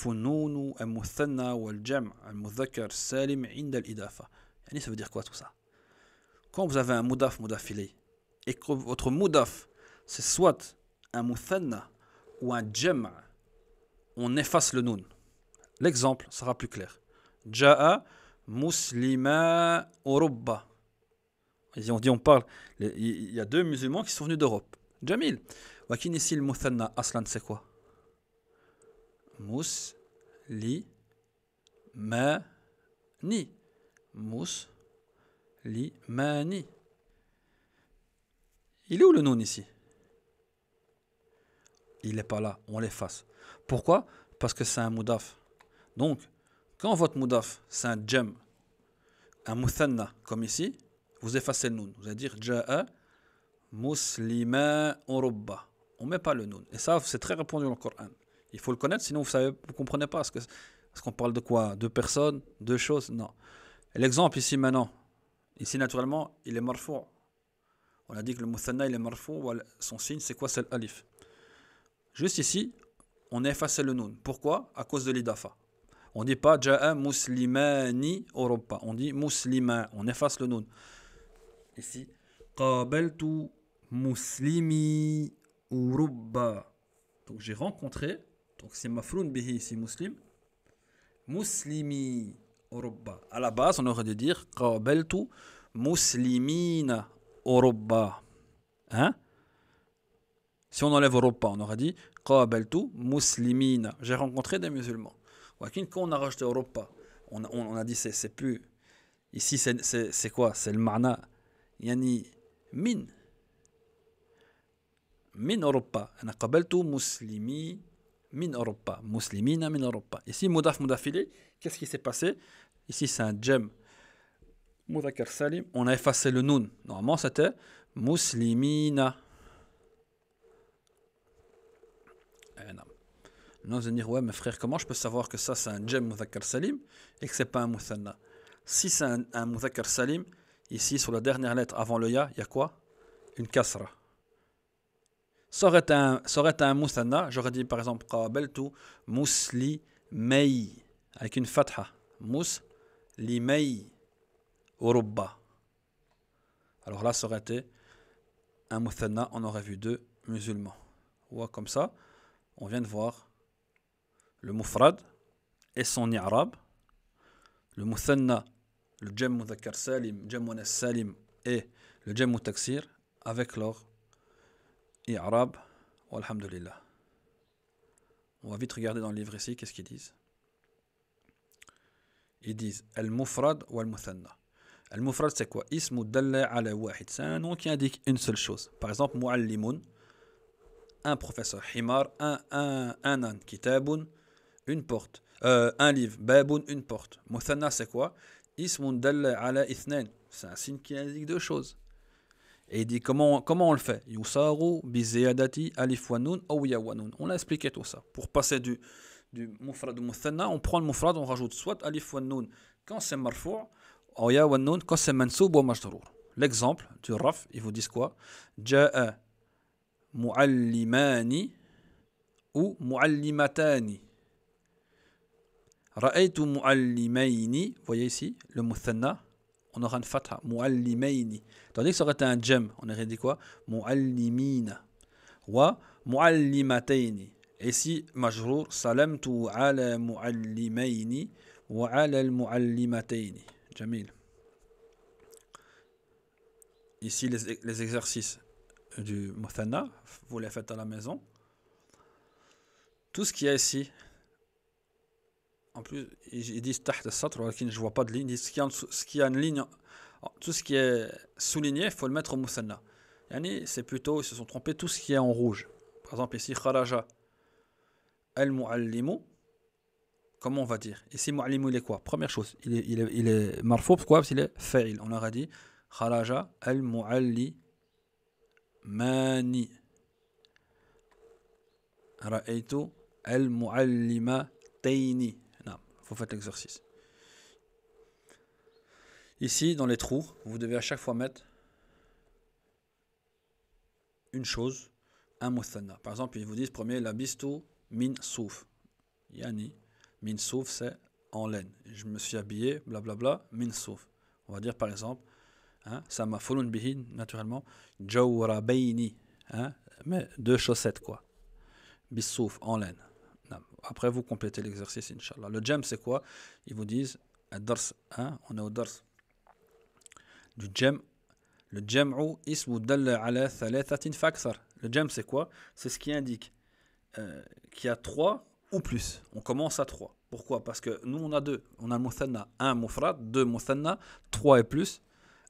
dire quoi tout ça quand vous avez un mudaf mudafilé et que votre mudaf c'est soit un muthanna ou un jam' on efface le noun. l'exemple sera plus clair jaa muslima urubba dit, on parle, il y a deux musulmans qui sont venus d'Europe. Jamil. Wakin ici le muthanna aslan c'est quoi Mous li ma ni. Mous li ma Il est où le non ici Il n'est pas là, on l'efface. Pourquoi Parce que c'est un moudaf. Donc, quand votre moudaf, c'est un djem, un muthanna, comme ici, vous effacez le noun. Vous allez dire Ja'a muslima urubba. On ne met pas le noun. Et ça, c'est très répandu dans le Coran. Il faut le connaître, sinon vous ne comprenez pas. Est-ce qu'on parle de quoi De personnes De choses Non. L'exemple ici maintenant, ici naturellement, il est marfou. On a dit que le muthanna il est marfou. Son signe, c'est quoi C'est l'alif. Juste ici, on a effacé le noun. Pourquoi À cause de l'idafa. On ne dit pas ja'a ni Europa. On dit muslima. On efface le noun. Ici, Qabaltu muslimi urubba. Donc j'ai rencontré, donc c'est mafroun bihi ici, muslim. Muslimi urubba. À la base, on aurait dû dire Qabaltu muslimina urubba. Hein? Si on enlève Europa, on aurait dit Qabaltu muslimina. J'ai rencontré des musulmans. Quand on a rajouté Europa, on, on a dit c'est plus. Ici, c'est quoi C'est le mana. يعني Min ».« Min Europa. Ana qabaltu مسلمي min Europe, مسلمين min Europe. ici مضاف مضاف qu'est-ce qui s'est passé ici c'est un gem مذكر salim ». on a effacé le nun normalement c'était muslimina eh ». Non, je dire, ouais, mais frère, comment je peux savoir que ça, c'est un gem Mouzakkar Salim et que c'est pas un Muthanna Si c'est un, un Salim, Ici, sur la dernière lettre avant le ya, il y a quoi Une kasra. Ça aurait été un, ça un musanna, j'aurais dit par exemple qabaltu mei avec une fatha. mei urubba. Alors là, ça aurait été un musanna, on aurait vu deux musulmans. Ou comme ça, on vient de voir le mufrad et son arabe. le musanna le jam mudhakkar salim, jam munas salim et le jam mutaksir avec leur i'rab walhamdulillah. On va vite regarder dans le livre ici qu'est-ce qu'ils disent. Ils disent al-mufrad ou al-muthanna. Al-mufrad c'est quoi Ismu dalla ala wahid. C'est un nom qui indique une seule chose. Par exemple, muallimun, un professeur, himar, un, un, un an, kitabun, une porte, euh, un livre, babun, une porte. Muthanna c'est quoi Ismun ala ithnan. C'est un signe qui indique deux choses. Et il dit comment, comment on le fait Yusaru bi ziyadati alif wa ou ya On a expliqué tout ça. Pour passer du, du mufrad muthanna, on prend le mufrad, on rajoute soit alif wa quand c'est marfou, ou ya wa quand c'est mansoub ou majdour. L'exemple du raf, ils vous disent quoi Ja'a mu'allimani ou mu'allimatani. Ra'aytu mu'allimayni. Vous voyez ici, le muthanna, on aura une fatha. Mu'allimayni. Tandis que ça aurait été un jam, on aurait dit quoi Mu'allimina. Wa mu'allimatayni. Ici, majrour, salamtu ala mu'allimayni wa ala al-mu'allimatayni. Jamil. Ici, les, les exercices du muthanna, vous les faites à la maison. Tout ce qu'il y a ici, en plus, ils disent تحت Sattra, mais je vois pas de ligne. ce qui, a, une ligne, tout ce qui est souligné, il faut le mettre au musanna. c'est plutôt, ils se sont trompés, tout ce qui est en rouge. Par exemple, ici, kharaja al-muallimu. Comment on va dire Ici, muallimu, il est quoi Première chose, il est, il est, marfou, pourquoi Parce qu'il est fa'il. On leur dit kharaja al-muallimani. Ra'aytu al teini vous faites l'exercice. Ici, dans les trous, vous devez à chaque fois mettre une chose, un mouthana Par exemple, ils vous disent premier, la bistou, min souf. Yani, min souf, c'est en laine. Je me suis habillé, blablabla, min souf. On va dire par exemple, hein, ça m'a une bihin, naturellement, jawrabayni. Hein, mais deux chaussettes, quoi. Bisouf, en laine. Après, vous complétez l'exercice, Inch'Allah. Le jam, c'est quoi Ils vous disent, dars, hein, on est au dors du jam. Le jam'u Le jam, c'est quoi C'est ce qui indique euh, qu'il y a trois ou plus. On commence à trois. Pourquoi Parce que nous, on a deux. On a muthanna, un mufrad, deux muthanna, trois et plus,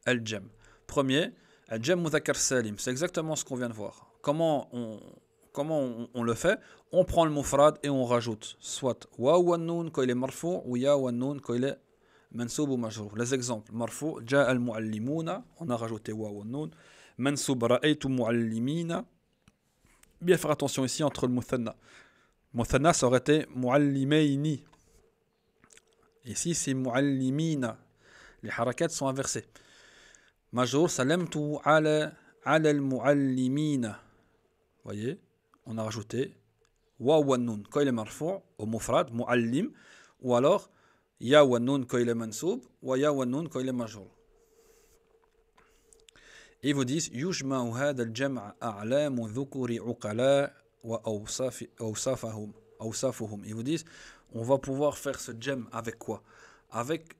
al jam. Premier, al jam salim. C'est exactement ce qu'on vient de voir. Comment on Comment on, le fait On prend le mufrad et on rajoute soit wa ou noun quand il est marfou ou ya wa nun quand il est mansoub Les exemples marfo ja al muallimuna, on a rajouté wa ou noun, mansoub ra'aytu muallimina. Bien faire attention ici entre le muthanna. Muthanna ça aurait été muallimaini. Ici c'est muallimina. Les harakats sont inversés. Major salam ala ala al muallimina. Voyez on a rajouté wa wa nun quand il marfou au mufrad muallim ou alors ya wanun nun quand il est mansoub ou ya wa nun quand il est ils vous disent يجمع al الجمع أعلام ذكور عقلاء وأوصاف أوصافهم أوصافهم ils vous disent on va pouvoir faire ce jam avec quoi avec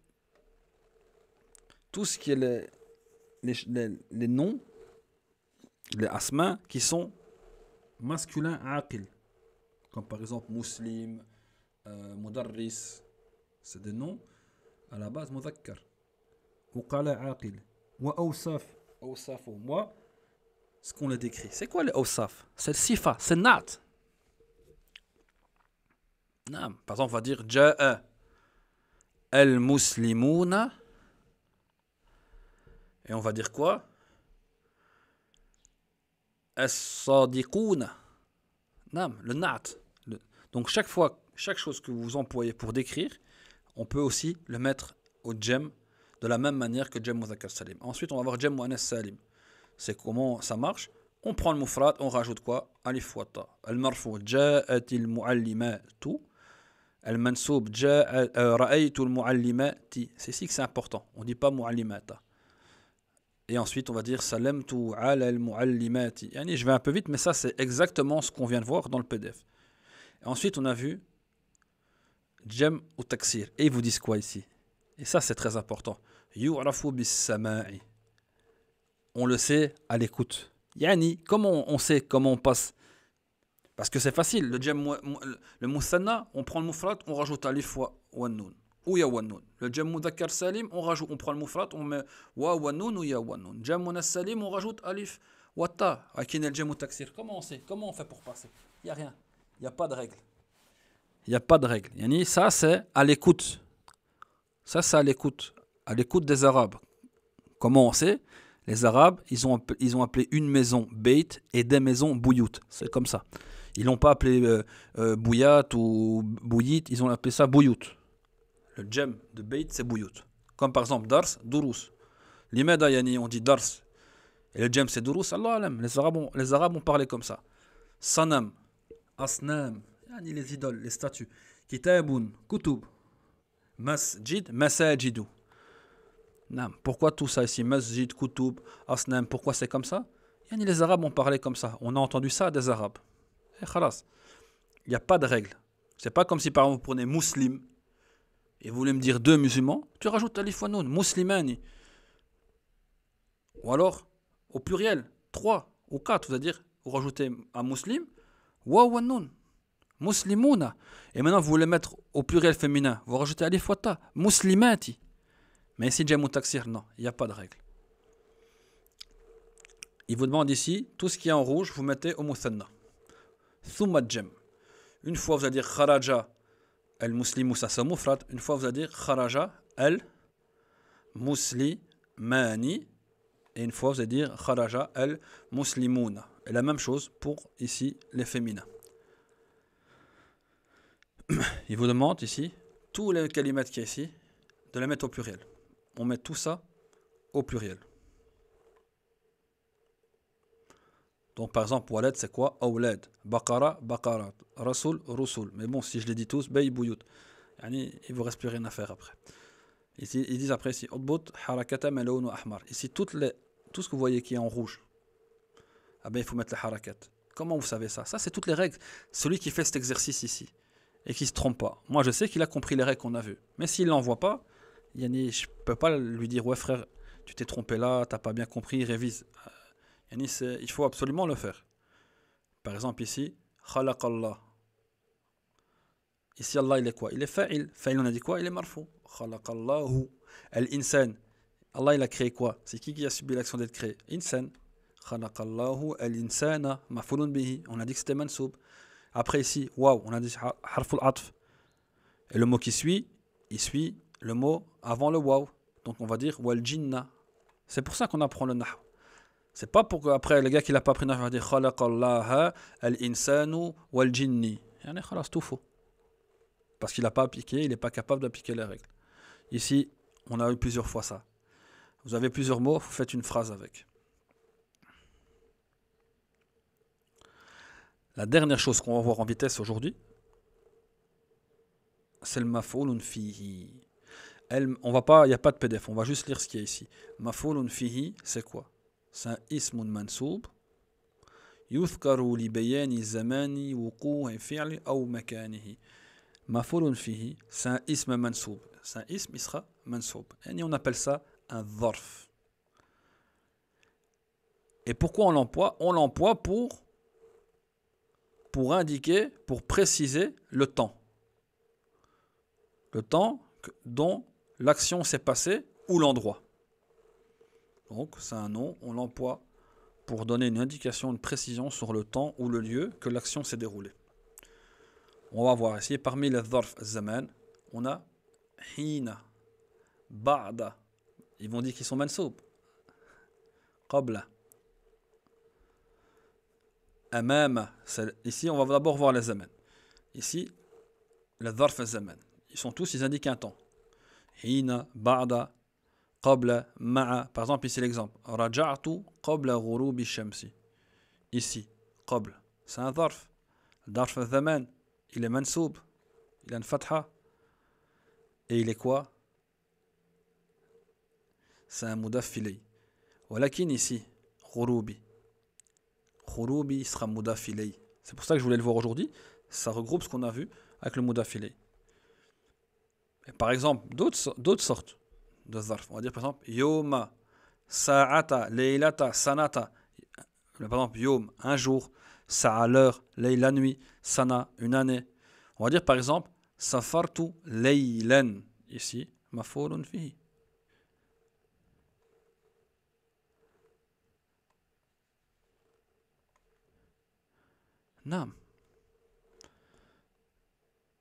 tout ce qui est les, les, les noms les asma qui sont masculin aqil, comme par exemple muslim, euh, mudarris, c'est des noms à la base mudakkar. qala aqil. Wa awsaf, awsaf ou moi, ce qu'on a décrit. C'est quoi le awsaf C'est le sifa, c'est nat. Nam. Par exemple, on va dire ja'a al muslimuna et on va dire quoi le Donc chaque fois, chaque chose que vous employez pour décrire, on peut aussi le mettre au djem de la même manière que djem muzakkar salim. Ensuite, on va voir djem muannas salim. C'est comment ça marche On prend le moufrat, on rajoute quoi Alif wa ta. Al-marfu al Al-mansoub ja'a euh, ra'aytu al-muallimati. C'est ici que c'est important. On ne dit pas muallimata. Et ensuite, on va dire Salam tu ala al-muallimati. Je vais un peu vite, mais ça, c'est exactement ce qu'on vient de voir dans le PDF. Et ensuite, on a vu Jem ou Taksir. Et ils vous disent quoi ici Et ça, c'est très important. Yu'rafu bis-sama'i. On le sait à l'écoute. Yani, comment on sait comment on passe Parce que c'est facile. Le jam, le musanna, on prend le mufrat, on rajoute alif wa nun ou ya Le jam mudhakkar salim, on rajoute, on prend le moufrat, on met wa wannoun ou ya wannoun. salim, on rajoute alif wa ta. Akin el taksir. Comment on sait Comment on fait pour passer Il n'y a rien. Il n'y a pas de règle. Il n'y a pas de règle. Yani ça, c'est à l'écoute. Ça, c'est à l'écoute. À l'écoute des Arabes. Comment on sait Les Arabes, ils ont, appelé, ils ont appelé une maison Beit et des maisons Bouyout. C'est comme ça. Ils n'ont pas appelé euh, euh, Bouyat ou Bouyit, ils ont appelé ça Bouyout le jam de Beit c'est Bouyout. Comme par exemple dars, dourous. les yani, on dit dars. Et le jam, c'est dourous. Allah alam. Les Arabes, ont, les Arabes ont parlé comme ça. Sanam, asnam, yani les idoles, les statues. Kitabun, kutub. Masjid, masajidou. Nam. Pourquoi tout ça ici Masjid, kutub, asnam, pourquoi c'est comme ça yani, Les Arabes ont parlé comme ça. On a entendu ça des Arabes. Et eh, Il n'y a pas de règle. C'est pas comme si par exemple vous prenez musulman et vous voulez me dire deux musulmans, tu rajoutes alif Wanoun, muslimani. Ou alors, au pluriel, trois ou quatre, c'est-à-dire, vous rajoutez un muslim, wa Wanoun, muslimuna. Et maintenant, vous voulez mettre au pluriel féminin, vous rajoutez alif Wata, muslimati. Mais ici, ou taxir, non, il n'y a pas de règle. Il vous demande ici, tout ce qui est en rouge, vous mettez au muthanna. Une fois, vous allez dire kharaja El muslimu ça Une fois vous allez dire kharaja El muslimani et une fois vous allez dire kharaja El muslimuna. Et la même chose pour ici les féminins. Il vous demande ici tous les qu'il qui est ici de les mettre au pluriel. On met tout ça au pluriel. Donc par exemple, Walad c'est quoi Awlad. Bakara »,« Bakara »,« Rasoul, Rusul. Mais bon, si je les dis tous, Bay Bouyout. il ne vous reste plus rien à faire après. Ici, ils disent après ici, Utbut, Harakata, Meloun Ahmar. Ici, toutes les, tout ce que vous voyez qui est en rouge, ah ben, il faut mettre la harakat. Comment vous savez ça Ça, c'est toutes les règles. Celui qui fait cet exercice ici et qui ne se trompe pas. Moi, je sais qu'il a compris les règles qu'on a vues. Mais s'il n'en voit pas, yani, je ne peux pas lui dire, ouais frère, tu t'es trompé là, tu n'as pas bien compris, révise il faut absolument le faire. Par exemple ici, خلق Allah. Ici Allah il est quoi Il est fa'il. Fa'il on a dit quoi Il est marfou. خلق الله ». Allah il a créé quoi C'est qui qui a subi l'action d'être créé Insan. خلق الله الإنسان مفعول به. On a dit que c'était mansoub. Après ici, waouh, on a dit harful atf. Et le mot qui suit, il suit le mot avant le waouh. Donc on va dire wal jinna. C'est pour ça qu'on apprend le nahw. C'est pas pour après le gars qui l'a pas appris il va dire Allah al-insanu wal jinni. Yani tout faux. Parce qu'il n'a pas appliqué, il n'est pas capable d'appliquer les règles. Ici, on a eu plusieurs fois ça. Vous avez plusieurs mots, vous faites une phrase avec. La dernière chose qu'on va voir en vitesse aujourd'hui, c'est le mafoulun fihi. il n'y a pas de PDF, on va juste lire ce qu'il y a ici. Mafoulun fihi, c'est quoi c'est un ismun mansoub li bayani zamani وقوع fi'li ou makanihi Mafoulun fihi » c'est un ism mansoub c'est un ism il sera mansoub et on appelle ça un dharf et pourquoi on l'emploie on l'emploie pour pour indiquer pour préciser le temps le temps dont l'action s'est passée ou l'endroit donc c'est un nom, on l'emploie pour donner une indication, une précision sur le temps ou le lieu que l'action s'est déroulée. On va voir ici, parmi les les zaman, on a hina, ba'da. Ils vont dire qu'ils sont mansoub. Qabla. Amama. Ici, on va d'abord voir les zaman. Ici, les les zaman. Ils sont tous, ils indiquent un temps. Hina, ba'da, qabla Par exemple, ici l'exemple. Raja'tu qabla shamsi. Ici, qabla. C'est un dharf. Dharf al Il est mansoub. Il a une fatha. Et il est quoi C'est un mudaf filay. ici, ghurubi. Ghurubi sera mudaf C'est pour ça que je voulais le voir aujourd'hui. Ça regroupe ce qu'on a vu avec le mudaf par exemple, d'autres sortes on va dire par exemple yoma, sa'ata, leilata, sanata. Par exemple, yom, un jour, sa'a l'heure, la nuit, sana, une année. On va dire par exemple safartu leilen. Ici, ma une fille. Nam.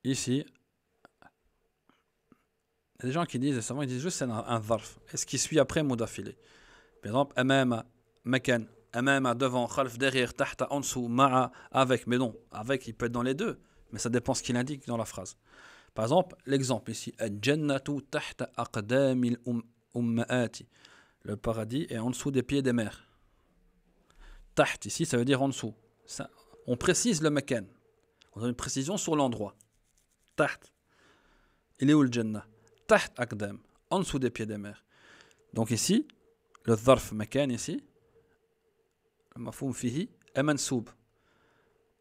Ici, il y a des gens qui disent, souvent ils disent juste c'est un zarf. est ce qui suit après, mot d'affilée. Par exemple, amama, makan, amama, devant, khalf, derrière, tahta, en dessous, ma'a, avec. Mais non, avec, il peut être dans les deux. Mais ça dépend ce qu'il indique dans la phrase. Par exemple, l'exemple ici, jannatu tahta um, ummaati. Le paradis est en dessous des pieds des mères. Taht ici, ça veut dire en dessous. Ça, on précise le meken, On a une précision sur l'endroit. Taht. Il est où le jannah Tahd akdem en dessous des pieds des mers. Donc ici, le ظرف مكان ici, ma فيه fihi emansoub.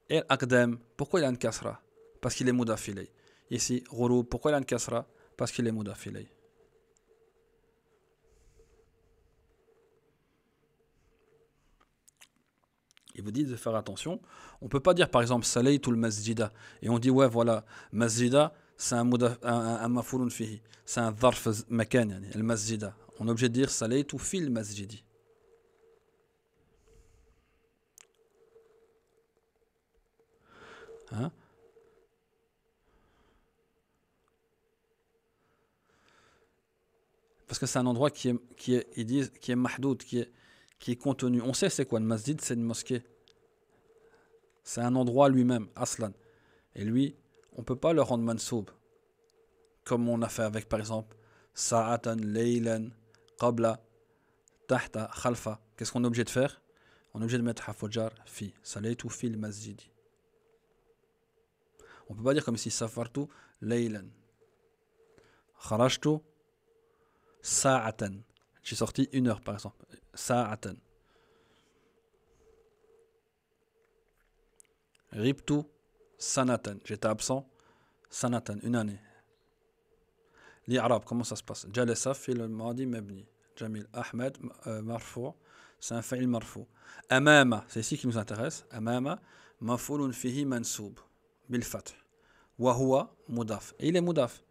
Et akdem pourquoi il a une kasra Parce qu'il est moudafilé. Ici, غروب, pourquoi il a une kasra Parce qu'il est moudafilé. Il vous dit de faire attention. On ne peut pas dire par exemple le Masjida. Et on dit ouais voilà, Masjida, c'est un, un, fihi, c'est un dharf makan, yani, al On est obligé de dire tout fil masjidi. Hein? Parce que c'est un endroit qui est, qui est, qui est mahdoud, qui est, qui est contenu. On sait c'est quoi, le masjid, c'est une mosquée. C'est un endroit lui-même, Aslan. Et lui, on peut pas le rendre mansoub. Comme on a fait avec, par exemple, Sa'atan, Leilan, Qabla, Tahta, Khalfa. Qu'est-ce qu'on est obligé de faire On est obligé de mettre Hafojar, Fi. Salaytu fil On peut pas dire comme si Safartu, Leilan. Kharashtu, Sa'atan. J'ai sorti une heure, par exemple. Sa'atan. Riptu, Sanatan. J'étais absent. Sanatan, une année. Les Arabes, comment ça se passe Jalessa, fil al-Madi Jamil Ahmed euh, marfou. C'est un fa'il marfou. Amama, c'est ici qui nous intéresse. Amama, Mafoulun fihi mansoub. bilfat. Wahua mudaf. Et il est mudaf.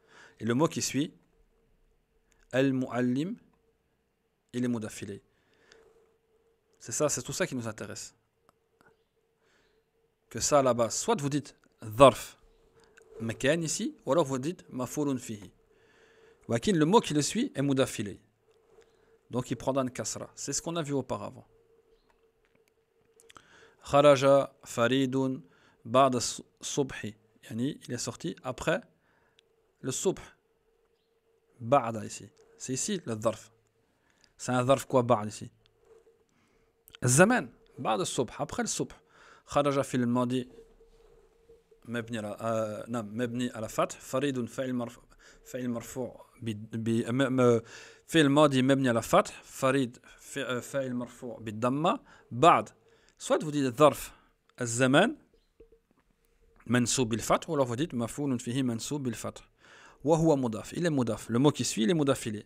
Et le mot qui suit, el muallim il est mudaf. C'est ça, c'est tout ça qui nous intéresse que ça là-bas, soit vous dites dharf, ici, ou alors vous dites mafulun fihi. Wakin, le mot qui le suit est mudafilé. Donc il prend une kasra. C'est ce qu'on a vu auparavant. Kharaja faridun ba'da subhi. Yani, il est sorti après le subh. Ba'da ici. C'est ici le dharf. C'est un dharf quoi ba'da ici Zaman. Ba'da subh. Après le subh. خرج في الماضي مبني على نعم مبني على فتح فريد فعل مرفوع فعل مرفوع في الماضي مبني على فتح فريد فعل مرفوع بالضمه بعد سواء vous الظرف ظرف الزمان منسوب بالفتح ولا vous مفعول فيه منسوب بالفتح وهو مضاف الى مضاف le mot qui suit مضاف il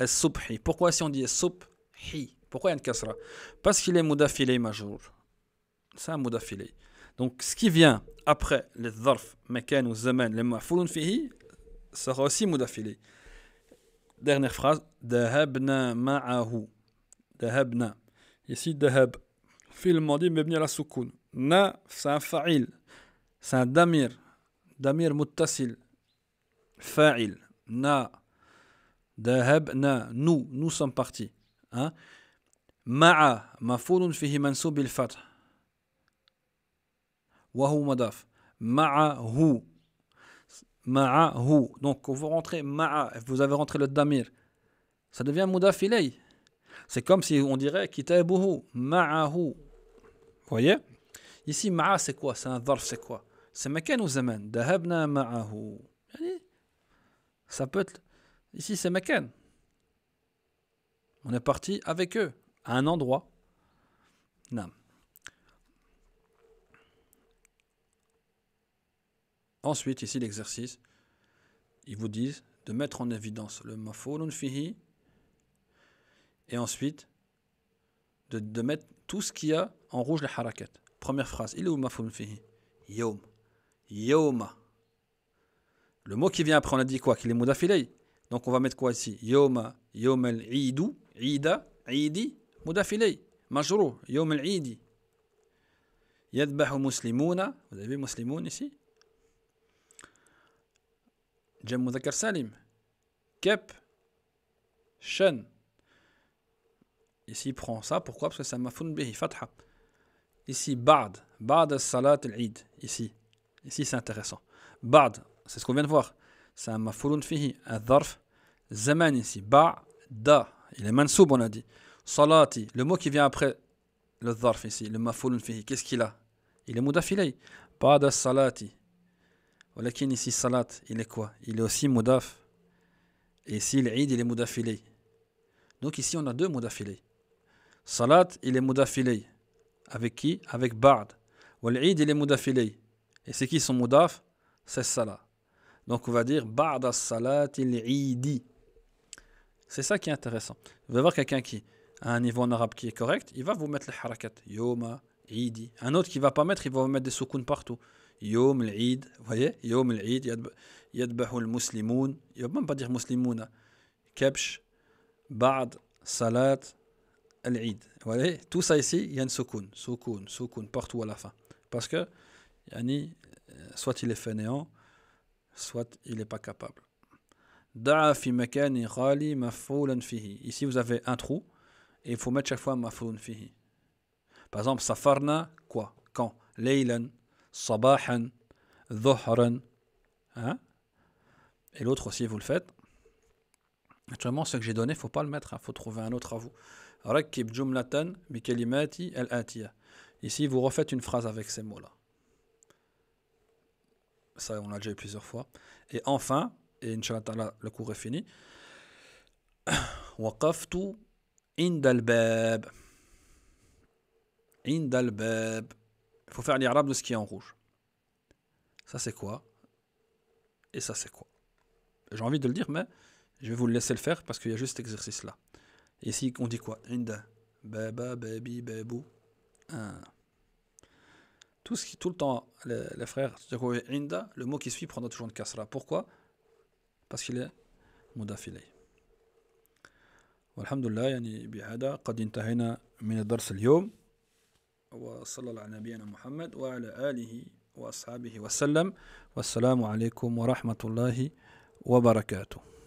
الصبحي pourquoi si on dit الصبحي pourquoi il y a une kasra parce qu'il est مضاف il مجرور c'est un mudafili Donc ce qui vient après les zarf, makan ou zaman, les ma'foulun fihi, sera aussi mudafili Dernière phrase, dahabna ma'ahu. Dahabna. Ici, dahab. Fil mandi mebni à la soukoun. Na, c'est un fa'il. C'est un damir. Damir muttasil. Fa'il. Na. Dahabna. Nous. Nous sommes partis. Hein? Ma'a. Mafoulun fihi Mansoub bil Wahou Madaf. Ma'ahu. Ma'ahu. Donc, vous rentrez ma'a, vous avez rentré le damir, ça devient Mudaf ilay. C'est comme si on dirait kitabuhu, ma'ahu. Vous voyez Ici, ma'a, c'est quoi C'est un dharf, c'est quoi C'est makan ou Zeman Dahabna ma'ahu. Ça peut Ici, c'est Meken. On est parti avec eux, à un endroit. Nam. Ensuite, ici, l'exercice, ils vous disent de mettre en évidence le mafoulun fihi et ensuite de, de mettre tout ce qu'il y a en rouge, les harakat. Première phrase, il est où mafoulun fihi Yom. Le mot qui vient après, on a dit quoi Qu'il est mudafilay. Donc on va mettre quoi ici Yoma, yom al-idu, ida, idi, mudafilay. Majrou, yom al-idi. Yadbahu muslimuna. Vous avez vu ici جمع Salim, سالم shen. ici prend ça pourquoi parce que un mafoun bihi fatha ici ba'd ba'd salat al ici ici c'est intéressant ba'd c'est ce qu'on vient de voir C'est un mafoun fihi Un dharf zaman ici Da. il est mansoub on a dit salati le mot qui vient après le dharf ici le mafoun fihi qu'est-ce qu'il a il est mudaf Ba'd as salati Walakin ici, salat, il est quoi Il est aussi mudaf. Et ici, l'Eid, il est mudafilé. Donc ici, on a deux mudafilés. Salat, il est mudafilé. Avec qui Avec Bard. il est mudafilé. Et c'est qui son mudaf C'est salat. Donc on va dire Ba'da salat il C'est ça qui est intéressant. Vous allez voir quelqu'un qui a un niveau en arabe qui est correct, il va vous mettre les harakat. Yoma, idi. Un autre qui va pas mettre, il va vous mettre des soukoun partout. Yom l'Eid, vous voyez, Yom l'Eid, Yadbahu al-Muslimoun, il ne même pas dire Muslimoun, Kebsh, Ba'd, Salat, Al-Eid. Vous voyez, tout ça ici, il y a une soukoun, soukoun, soukoun, partout à la fin. Parce que, yani, soit il est fainéant, soit il n'est pas capable. Da'a fi makani khali mafoulan fihi. Ici, vous avez un trou, et il faut mettre chaque fois mafoulan fihi. Par exemple, safarna, quoi Quand Laylan. Sabahan, Dhuhran. Hein? Et l'autre aussi, vous le faites. Actuellement, ce que j'ai donné, il ne faut pas le mettre. Il hein. faut trouver un autre à vous. Ici, vous refaites une phrase avec ces mots-là. Ça, on l'a déjà eu plusieurs fois. Et enfin, et Inch'Allah, le cours est fini. Waqaftu indalbab. Indalbab. Il faut faire l'irab de ce qui est en rouge. Ça c'est quoi Et ça c'est quoi J'ai envie de le dire, mais je vais vous le laisser le faire parce qu'il y a juste cet exercice-là. Ici, on dit quoi Inda. Baba, baby, babou. Tout, ce qui, tout le temps, les, frères, Inda, le mot qui suit prendra toujours une kasra. Pourquoi Parce qu'il est mudafilé. والحمد لله يعني بهذا قد انتهينا من وصلى الله على نبينا محمد وعلى آله وأصحابه وسلم والسلام عليكم ورحمة الله وبركاته